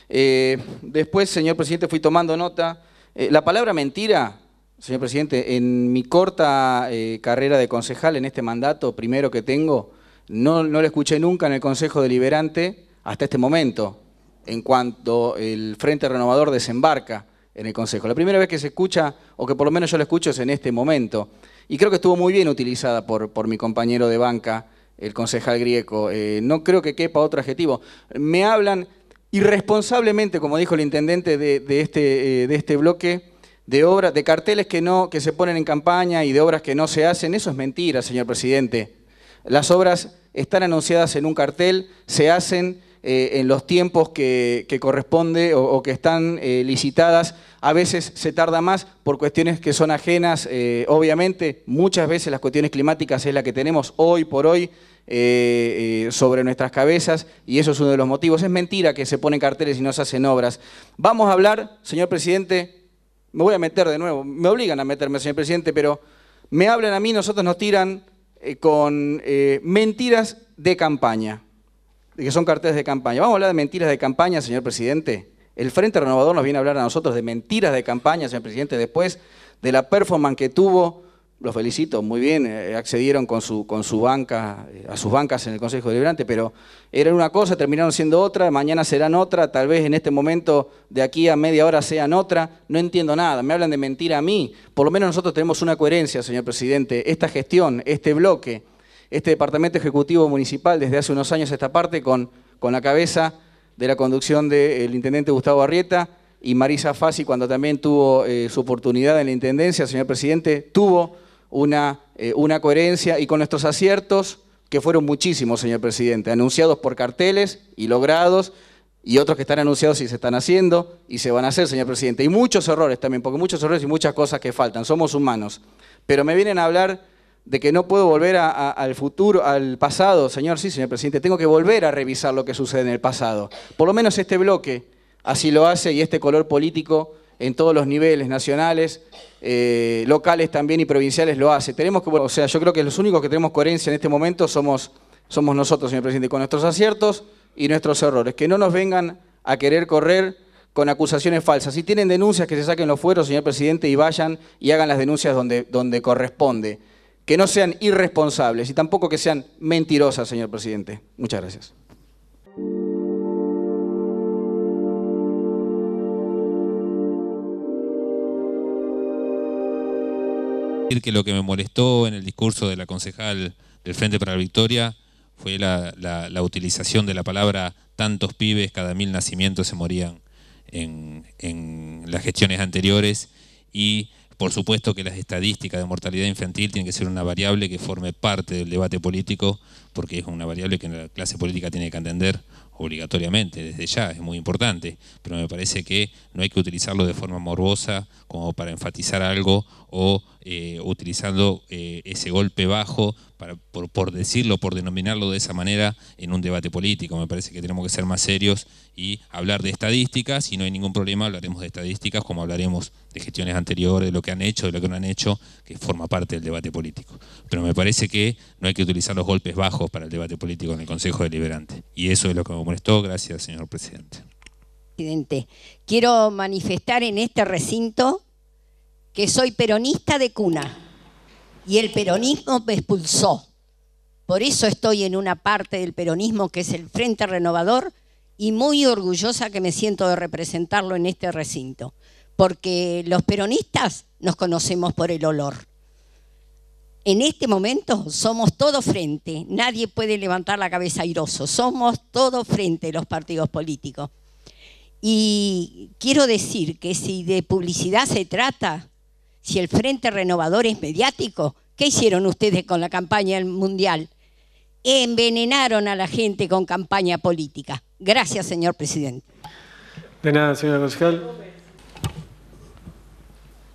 Eh, después, señor presidente, fui tomando nota. la palabra mentira, señor presidente, en mi corta carrera de concejal, en este mandato primero que tengo, no, no lo escuché nunca en el Consejo Deliberante hasta este momento, en cuanto el Frente Renovador desembarca en el Consejo. La primera vez que se escucha, o que por lo menos yo lo escucho, es en este momento. Y creo que estuvo muy bien utilizada por, mi compañero de banca, el concejal grieco. Eh, no creo que quepa otro adjetivo. Me hablan irresponsablemente, como dijo el intendente de, este, eh, de este bloque, de obras, de carteles que, no, que se ponen en campaña y de obras que no se hacen. Eso es mentira, señor presidente. Las obras están anunciadas en un cartel, se hacen eh, en los tiempos que, corresponde o, que están eh, licitadas. A veces se tarda más por cuestiones que son ajenas, eh, obviamente. Muchas veces las cuestiones climáticas es la que tenemos hoy por hoy sobre nuestras cabezas y eso es uno de los motivos. Es mentira que se ponen carteles y no se hacen obras. Vamos a hablar, señor presidente, me voy a meter de nuevo, me obligan a meterme, señor presidente, pero me hablan a mí, nosotros nos tiran eh, con eh, mentiras de campaña, que son carteles de campaña. Vamos a hablar de mentiras de campaña, señor presidente. El Frente Renovador nos viene a hablar a nosotros de mentiras de campaña, señor presidente, después de la performance que tuvo los felicito, muy bien, eh, accedieron con su, con su banca, eh, a sus bancas en el Consejo Deliberante, pero eran una cosa, terminaron siendo otra, mañana serán otra, tal vez en este momento de aquí a media hora sean otra, no entiendo nada, me hablan de mentira a mí. Por lo menos nosotros tenemos una coherencia, señor presidente, esta gestión, este bloque, este Departamento Ejecutivo Municipal desde hace unos años esta parte con, con la cabeza de la conducción del intendente Gustavo Arrieta, y Marisa Fassi, cuando también tuvo eh, su oportunidad en la Intendencia, señor Presidente, tuvo eh, una, coherencia y con nuestros aciertos, que fueron muchísimos, señor presidente, anunciados por carteles y logrados, y otros que están anunciados y se están haciendo y se van a hacer, señor presidente. Y muchos errores también, porque muchos errores y muchas cosas que faltan, somos humanos. Pero me vienen a hablar de que no puedo volver al futuro, al pasado, señor, sí, señor presidente, tengo que volver a revisar lo que sucede en el pasado. Por lo menos este bloque así lo hace y este color político en todos los niveles, nacionales, eh, locales también y provinciales lo hace. Tenemos que, o sea, yo creo que los únicos que tenemos coherencia en este momento somos, somos nosotros, señor presidente, con nuestros aciertos y nuestros errores. Que no nos vengan a querer correr con acusaciones falsas. Si tienen denuncias, que se saquen los fueros, señor presidente, y vayan y hagan las denuncias donde, donde corresponde. Que no sean irresponsables y tampoco que sean mentirosas, señor presidente. Muchas gracias. que lo que me molestó en el discurso de la concejal del Frente para la Victoria fue la, utilización de la palabra tantos pibes, cada mil nacimientos se morían en, en las gestiones anteriores y por supuesto que las estadísticas de mortalidad infantil tienen que ser una variable que forme parte del debate político, porque es una variable que la clase política tiene que entender obligatoriamente, desde ya, es muy importante, pero me parece que no hay que utilizarlo de forma morbosa como para enfatizar algo o eh, utilizando eh, ese golpe bajo, para, por, por, decirlo, por denominarlo de esa manera, en un debate político. Me parece que tenemos que ser más serios y hablar de estadísticas. Si no hay ningún problema, hablaremos de estadísticas, como hablaremos de gestiones anteriores, de lo que han hecho, de lo que no han hecho, que forma parte del debate político. Pero me parece que no hay que utilizar los golpes bajos para el debate político en el Consejo Deliberante. Y eso es lo que me molestó. Gracias, señor presidente. Presidente, quiero manifestar en este recinto que soy peronista de cuna y el peronismo me expulsó. Por eso estoy en una parte del peronismo que es el Frente Renovador y muy orgullosa que me siento de representarlo en este recinto, porque los peronistas nos conocemos por el olor. En este momento somos todo frente, nadie puede levantar la cabeza airoso, somos todo frente los partidos políticos. Y quiero decir que si de publicidad se trata, si el Frente Renovador es mediático, ¿qué hicieron ustedes con la campaña mundial? Envenenaron a la gente con campaña política. Gracias, señor presidente. De nada, señora concejal.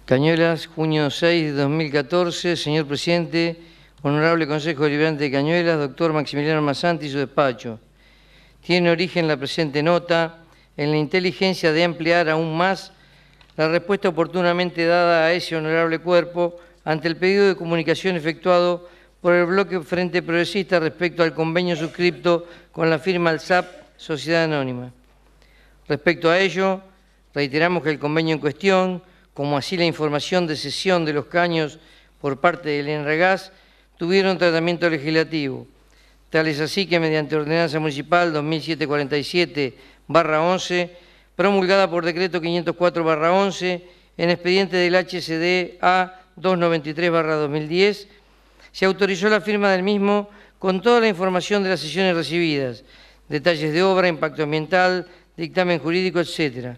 Cañuelas, junio 6 de 2014. Señor presidente, honorable Consejo Deliberante de Cañuelas, doctor Maximiliano Masanti y su despacho. Tiene origen la presente nota en la inteligencia de ampliar aún más la respuesta oportunamente dada a ese honorable cuerpo ante el pedido de comunicación efectuado por el bloque Frente Progresista respecto al convenio suscripto con la firma ALSAP Sociedad Anónima. Respecto a ello, reiteramos que el convenio en cuestión, como así la información de cesión de los caños por parte del ENREGAS, tuvieron tratamiento legislativo. Tal es así que mediante Ordenanza Municipal 2747-11, promulgada por decreto 504-11 en expediente del HCD A293-2010, se autorizó la firma del mismo con toda la información de las sesiones recibidas, detalles de obra, impacto ambiental, dictamen jurídico, etc.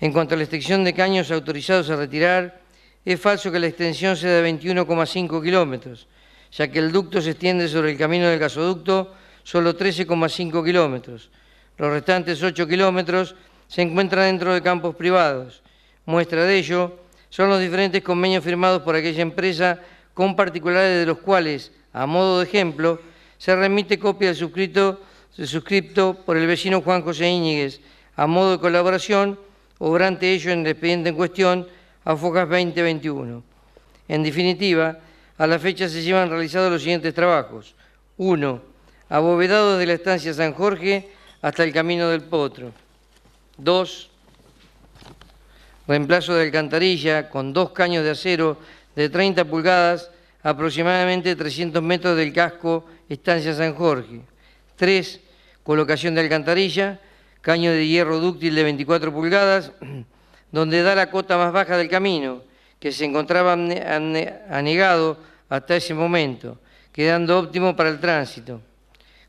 En cuanto a la extensión de caños autorizados a retirar, es falso que la extensión sea de 21,5 kilómetros, ya que el ducto se extiende sobre el camino del gasoducto solo 13,5 kilómetros. Los restantes 8 kilómetros se encuentra dentro de campos privados. Muestra de ello son los diferentes convenios firmados por aquella empresa con particulares de los cuales, a modo de ejemplo, se remite copia del suscrito, suscripto por el vecino Juan José Íñiguez, a modo de colaboración, obrante ello en el expediente en cuestión, a FOCAS 2021. En definitiva, a la fecha se llevan realizados los siguientes trabajos. Uno, Abovedado de la estancia San Jorge hasta el Camino del Potro. 2. reemplazo de alcantarilla con dos caños de acero de 30 pulgadas, aproximadamente 300 metros del casco Estancia San Jorge. 3. colocación de alcantarilla, caño de hierro dúctil de 24 pulgadas, donde da la cota más baja del camino, que se encontraba anegado hasta ese momento, quedando óptimo para el tránsito.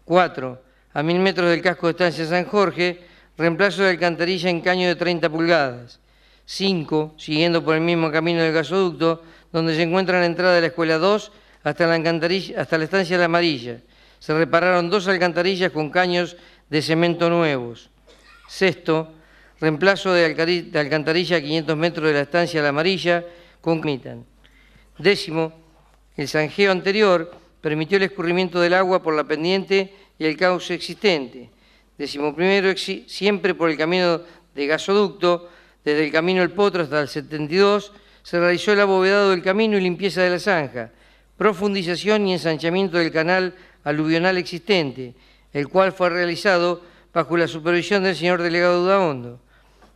4. A mil metros del casco de Estancia San Jorge, reemplazo de alcantarilla en caño de 30 pulgadas. 5. Siguiendo por el mismo camino del gasoducto, donde se encuentra la entrada de la escuela 2 hasta la, alcantarilla, hasta la estancia de la amarilla. Se repararon dos alcantarillas con caños de cemento nuevos. Sexto, reemplazo de, alcantarilla a 500 metros de la estancia de La Amarilla con mitan. Décimo, el sanjeo anterior permitió el escurrimiento del agua por la pendiente y el cauce existente primero, siempre por el camino de gasoducto, desde el camino El Potro hasta el 72, se realizó el abovedado del camino y limpieza de la zanja, profundización y ensanchamiento del canal aluvional existente, el cual fue realizado bajo la supervisión del señor delegado Décimo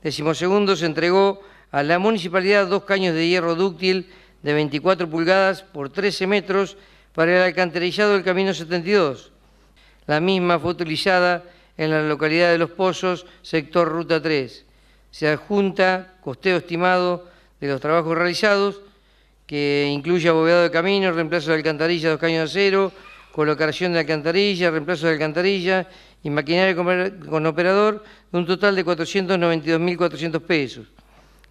Decimosegundo, se entregó a la municipalidad dos caños de hierro dúctil de 24 pulgadas por 13 metros para el alcantarillado del camino 72. La misma fue utilizada en la localidad de Los Pozos, sector Ruta 3. Se adjunta costeo estimado de los trabajos realizados, que incluye abovedado de caminos, reemplazo de alcantarilla, dos caños de acero, colocación de alcantarilla, reemplazo de alcantarilla y maquinaria con operador de un total de 492.400 pesos.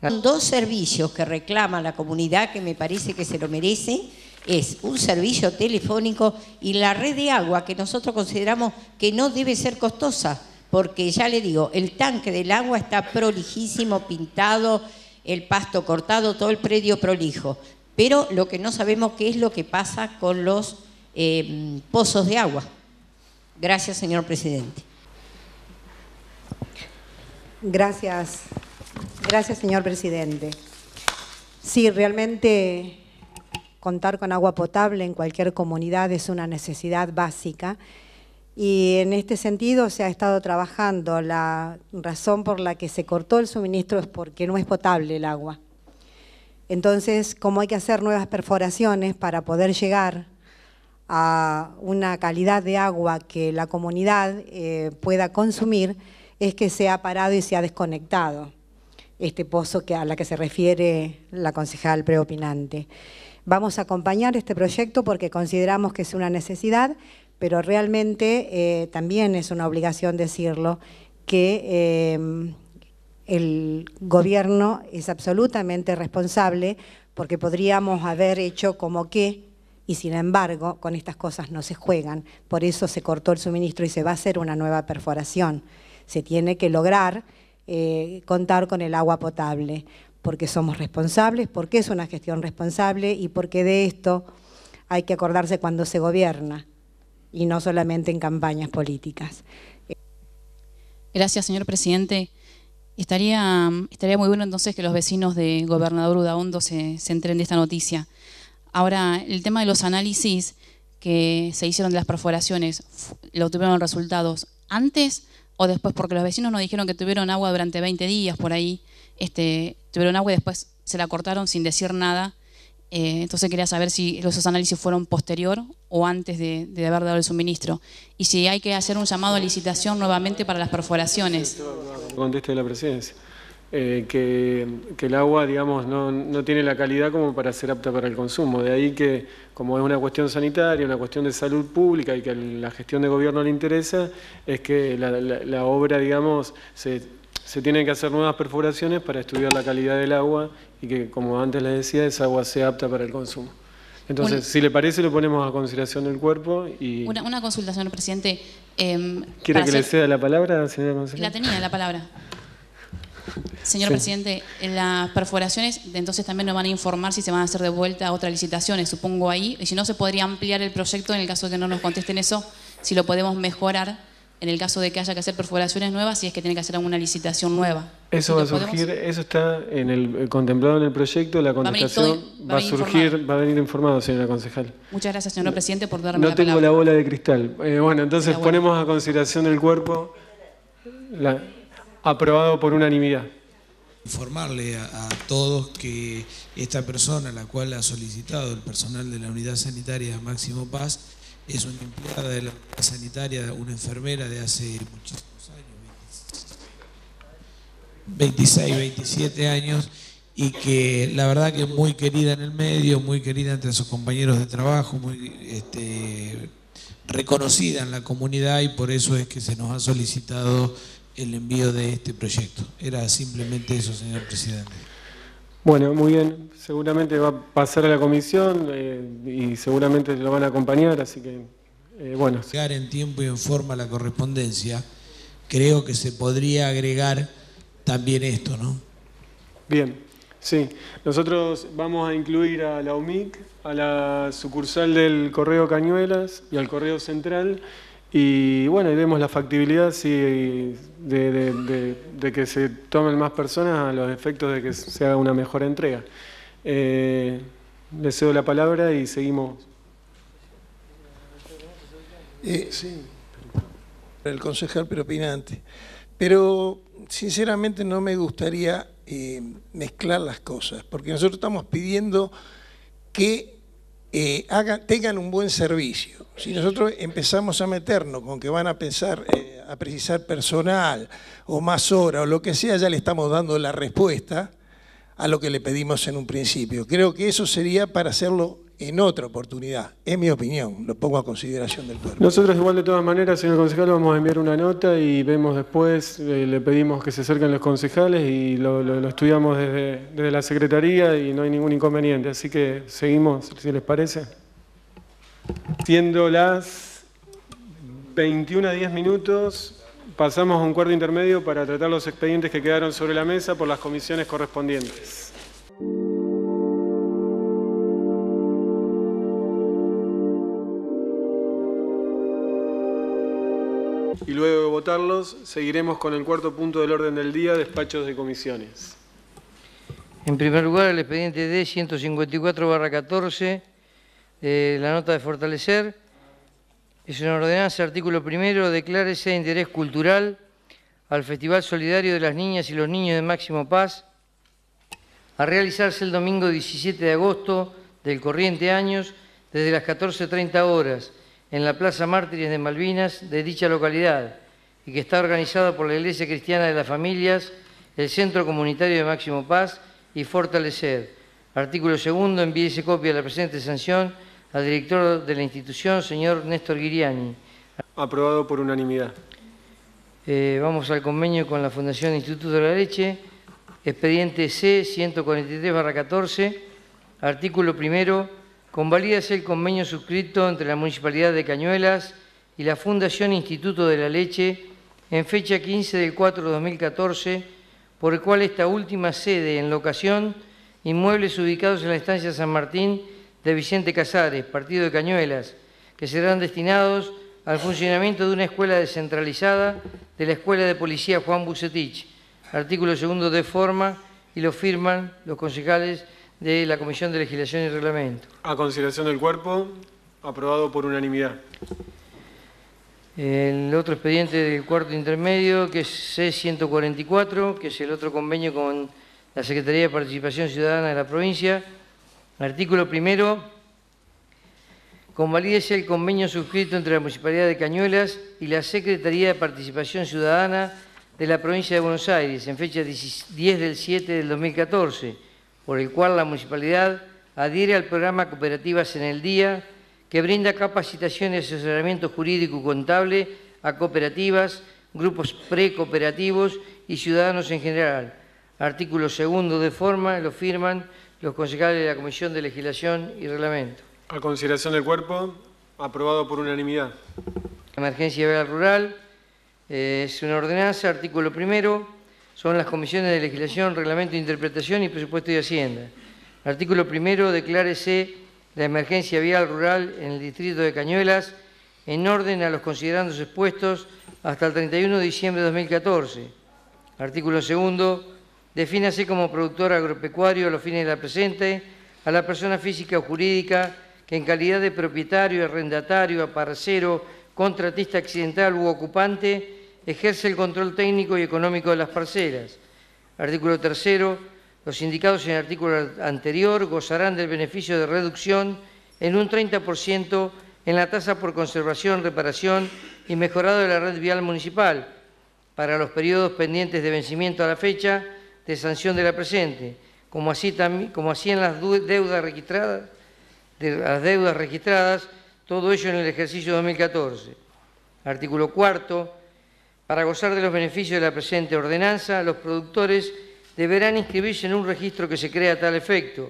Son dos servicios que reclama la comunidad que me parece que se lo merece es un servicio telefónico y la red de agua que nosotros consideramos que no debe ser costosa, porque ya le digo, el tanque del agua está prolijísimo, pintado, el pasto cortado, todo el predio prolijo. Pero lo que no sabemos qué es lo que pasa con los em, pozos de agua. Gracias, señor presidente. Gracias, gracias, señor presidente. Sí, realmente contar con agua potable en cualquier comunidad es una necesidad básica. Y en este sentido se ha estado trabajando. La razón por la que se cortó el suministro es porque no es potable el agua. Entonces, como hay que hacer nuevas perforaciones para poder llegar a una calidad de agua que la comunidad eh, pueda consumir, es que se ha parado y se ha desconectado este pozo a la que se refiere la concejal preopinante. Vamos a acompañar este proyecto porque consideramos que es una necesidad, pero realmente eh, también es una obligación decirlo, que eh, el gobierno es absolutamente responsable porque podríamos haber hecho como que, y sin embargo, con estas cosas no se juegan. Por eso se cortó el suministro y se va a hacer una nueva perforación. Se tiene que lograr eh, contar con el agua potable porque somos responsables, porque es una gestión responsable y porque de esto hay que acordarse cuando se gobierna y no solamente en campañas políticas. Gracias, señor presidente. Estaría, estaría muy bueno entonces que los vecinos de Gobernador Udaondo se, entren de esta noticia. Ahora, el tema de los análisis que se hicieron de las perforaciones, ¿lo tuvieron resultados antes o después? Porque los vecinos nos dijeron que tuvieron agua durante 20 días por ahí. Este, pero en agua y después se la cortaron sin decir nada. Eh, entonces quería saber si esos análisis fueron posterior o antes de, haber dado el suministro. Y si hay que hacer un llamado a licitación nuevamente para las perforaciones. Conteste la presidencia. Eh, que, el agua, digamos, no, tiene la calidad como para ser apta para el consumo. De ahí que, como es una cuestión sanitaria, una cuestión de salud pública y que la gestión de gobierno le interesa, es que la obra, digamos, se se tienen que hacer nuevas perforaciones para estudiar la calidad del agua y que, como antes les decía, esa agua sea apta para el consumo. Entonces, si le parece, lo ponemos a consideración del cuerpo y... Una, una consulta, señor presidente. Em, ¿Quiere que le ceda la palabra, señora consejera? La tenía, la palabra. Señor presidente, las perforaciones entonces también nos van a informar si se van a hacer de vuelta otras licitaciones, supongo ahí, y si no se podría ampliar el proyecto en el caso de que no nos contesten eso, si lo podemos mejorar en el caso de que haya que hacer perforaciones nuevas, si es que tiene que hacer alguna licitación nueva. Eso va a surgir, eso está eh, contemplado en el proyecto, la contestación va a, surgir, va a venir informado, señora concejal. Muchas gracias, señor presidente, por darme la palabra. No tengo la bola de cristal. Eh, bueno, entonces ponemos a consideración el cuerpo aprobado por unanimidad. Informarle a, a todos que esta persona, la cual ha solicitado el personal de la unidad sanitaria Máximo Paz, es una empleada de la sanitaria, una enfermera de hace muchísimos años, 26, 27 años, y que la verdad que es muy querida en el medio, muy querida entre sus compañeros de trabajo, muy este, reconocida en la comunidad y por eso es que se nos ha solicitado el envío de este proyecto. Era simplemente eso, señor presidente. Bueno, muy bien seguramente va a pasar a la comisión eh, y seguramente lo van a acompañar, así que, eh, bueno. Llegar en tiempo y en forma la correspondencia, creo que se podría agregar también esto, ¿no? Bien, sí. Nosotros vamos a incluir a la UMIC, a la sucursal del Correo Cañuelas y al Correo Central, y bueno, y vemos la factibilidad de, que se tomen más personas a los efectos de que se haga una mejor entrega. Eh, le cedo la palabra y seguimos. Eh, sí, el concejal opinante Pero sinceramente no me gustaría eh, mezclar las cosas, porque nosotros estamos pidiendo que eh, tengan un buen servicio. Si nosotros empezamos a meternos con que van a pensar, eh, a precisar personal o más horas o lo que sea, ya le estamos dando la respuesta a lo que le pedimos en un principio. Creo que eso sería para hacerlo en otra oportunidad. Es mi opinión, lo pongo a consideración del pueblo. Nosotros igual de todas maneras, señor concejal, vamos a enviar una nota y vemos después, eh, le pedimos que se acerquen los concejales y lo, estudiamos desde, desde, la Secretaría y no hay ningún inconveniente. Así que seguimos, si les parece. Siendo las 21 a 10 minutos, pasamos a un cuarto intermedio para tratar los expedientes que quedaron sobre la mesa por las comisiones correspondientes. Y luego de votarlos, seguiremos con el cuarto punto del orden del día, despachos de comisiones. En primer lugar, el expediente D154-14, eh, la nota de fortalecer, es una ordenanza, artículo primero, declárese de interés cultural al Festival Solidario de las Niñas y los Niños de Máximo Paz, a realizarse el domingo 17 de agosto del corriente años, desde las 14.30 horas, en la Plaza Mártires de Malvinas de dicha localidad, y que está organizada por la Iglesia Cristiana de las Familias, el Centro Comunitario de Máximo Paz y Fortalecer. Artículo segundo, envíese copia de la presente sanción al director de la institución, señor Néstor Guiriani. Aprobado por unanimidad. Eh, vamos al convenio con la Fundación Instituto de la Leche, expediente C 143-14, artículo primero, convalídase el convenio suscrito entre la Municipalidad de Cañuelas y la Fundación Instituto de la Leche en fecha 15 del 4 de 2014, por el cual esta última sede en locación, inmuebles ubicados en la estancia San Martín, de Vicente Casares, Partido de Cañuelas, que serán destinados al funcionamiento de una escuela descentralizada de la Escuela de Policía Juan Bucetich. Artículo segundo de forma y lo firman los concejales de la Comisión de Legislación y Reglamento. A consideración del cuerpo, aprobado por unanimidad. El otro expediente del cuarto intermedio, que es C-144, que es el otro convenio con la Secretaría de Participación Ciudadana de la provincia, Artículo primero. Convalídese el convenio suscrito entre la Municipalidad de Cañuelas y la Secretaría de Participación Ciudadana de la Provincia de Buenos Aires en fecha 10 del 7 del 2014, por el cual la Municipalidad adhiere al programa Cooperativas en el Día, que brinda capacitación y asesoramiento jurídico y contable a cooperativas, grupos precooperativos y ciudadanos en general. Artículo segundo de forma lo firman los concejales de la Comisión de Legislación y Reglamento. A consideración del cuerpo, aprobado por unanimidad. Emergencia Vial Rural, eh, es una ordenanza, artículo primero, son las comisiones de legislación, reglamento de interpretación y presupuesto de Hacienda. Artículo primero, declárese la emergencia vial rural en el distrito de Cañuelas en orden a los considerandos expuestos hasta el 31 de diciembre de 2014. Artículo segundo, Defínase como productor agropecuario a los fines de la presente a la persona física o jurídica que en calidad de propietario, arrendatario, aparcero, contratista accidental u ocupante ejerce el control técnico y económico de las parcelas. Artículo tercero, los indicados en el artículo anterior gozarán del beneficio de reducción en un 30% en la tasa por conservación, reparación y mejorado de la red vial municipal para los periodos pendientes de vencimiento a la fecha de sanción de la presente, como así, como en las deudas registradas, las deudas registradas, todo ello en el ejercicio 2014. Artículo cuarto. Para gozar de los beneficios de la presente ordenanza, los productores deberán inscribirse en un registro que se crea a tal efecto,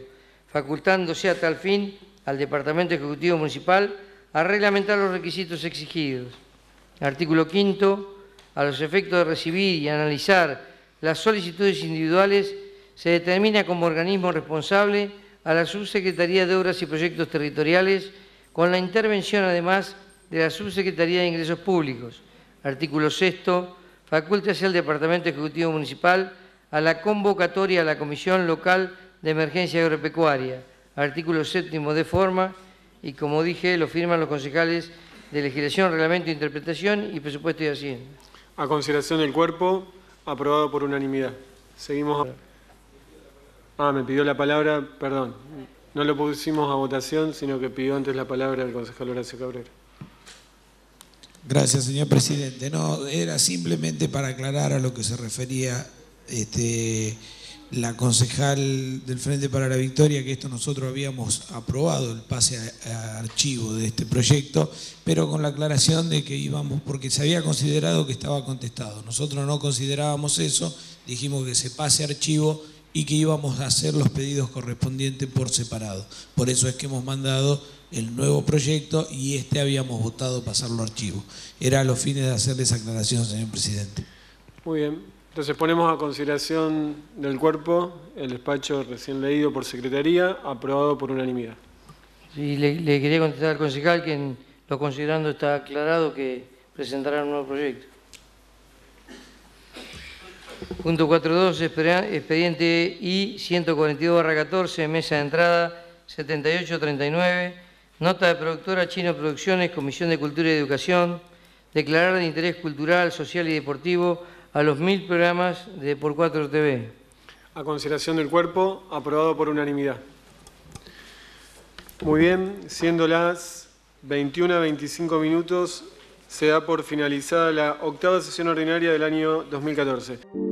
facultándose a tal fin al Departamento Ejecutivo Municipal a reglamentar los requisitos exigidos. Artículo quinto. A los efectos de recibir y analizar las solicitudes individuales se determina como organismo responsable a la Subsecretaría de Obras y Proyectos Territoriales con la intervención además de la Subsecretaría de Ingresos Públicos. Artículo 6 hacia el Departamento Ejecutivo Municipal a la convocatoria a la Comisión Local de Emergencia Agropecuaria. Artículo 7 de forma y como dije lo firman los concejales de Legislación, Reglamento, Interpretación y Presupuesto y Hacienda. A consideración del cuerpo, Aprobado por unanimidad. Seguimos. Ah, me pidió la palabra, perdón. No lo pusimos a votación, sino que pidió antes la palabra el concejal Horacio Cabrera. Gracias, señor presidente. No, era simplemente para aclarar a lo que se refería este, la concejal del Frente para la Victoria que esto nosotros habíamos aprobado el pase a, archivo de este proyecto, pero con la aclaración de que íbamos, porque se había considerado que estaba contestado. Nosotros no considerábamos eso, dijimos que se pase a archivo y que íbamos a hacer los pedidos correspondientes por separado. Por eso es que hemos mandado el nuevo proyecto y este habíamos votado pasarlo a archivo. Era a los fines de hacerles esa aclaración, señor presidente. Muy bien, entonces ponemos a consideración del cuerpo el despacho recién leído por Secretaría, aprobado por unanimidad. Y le, quería contestar al concejal que lo considerando está aclarado que presentará un nuevo proyecto. Punto 4.2, expediente I-142-14, mesa de entrada 7839, nota de productora Chino Producciones, Comisión de Cultura y Educación, declarar de interés cultural, social y deportivo a los mil programas de Por 4 TV. A consideración del cuerpo, aprobado por unanimidad. Muy bien, siendo las 21 a 25 minutos, se da por finalizada la octava sesión ordinaria del año 2014.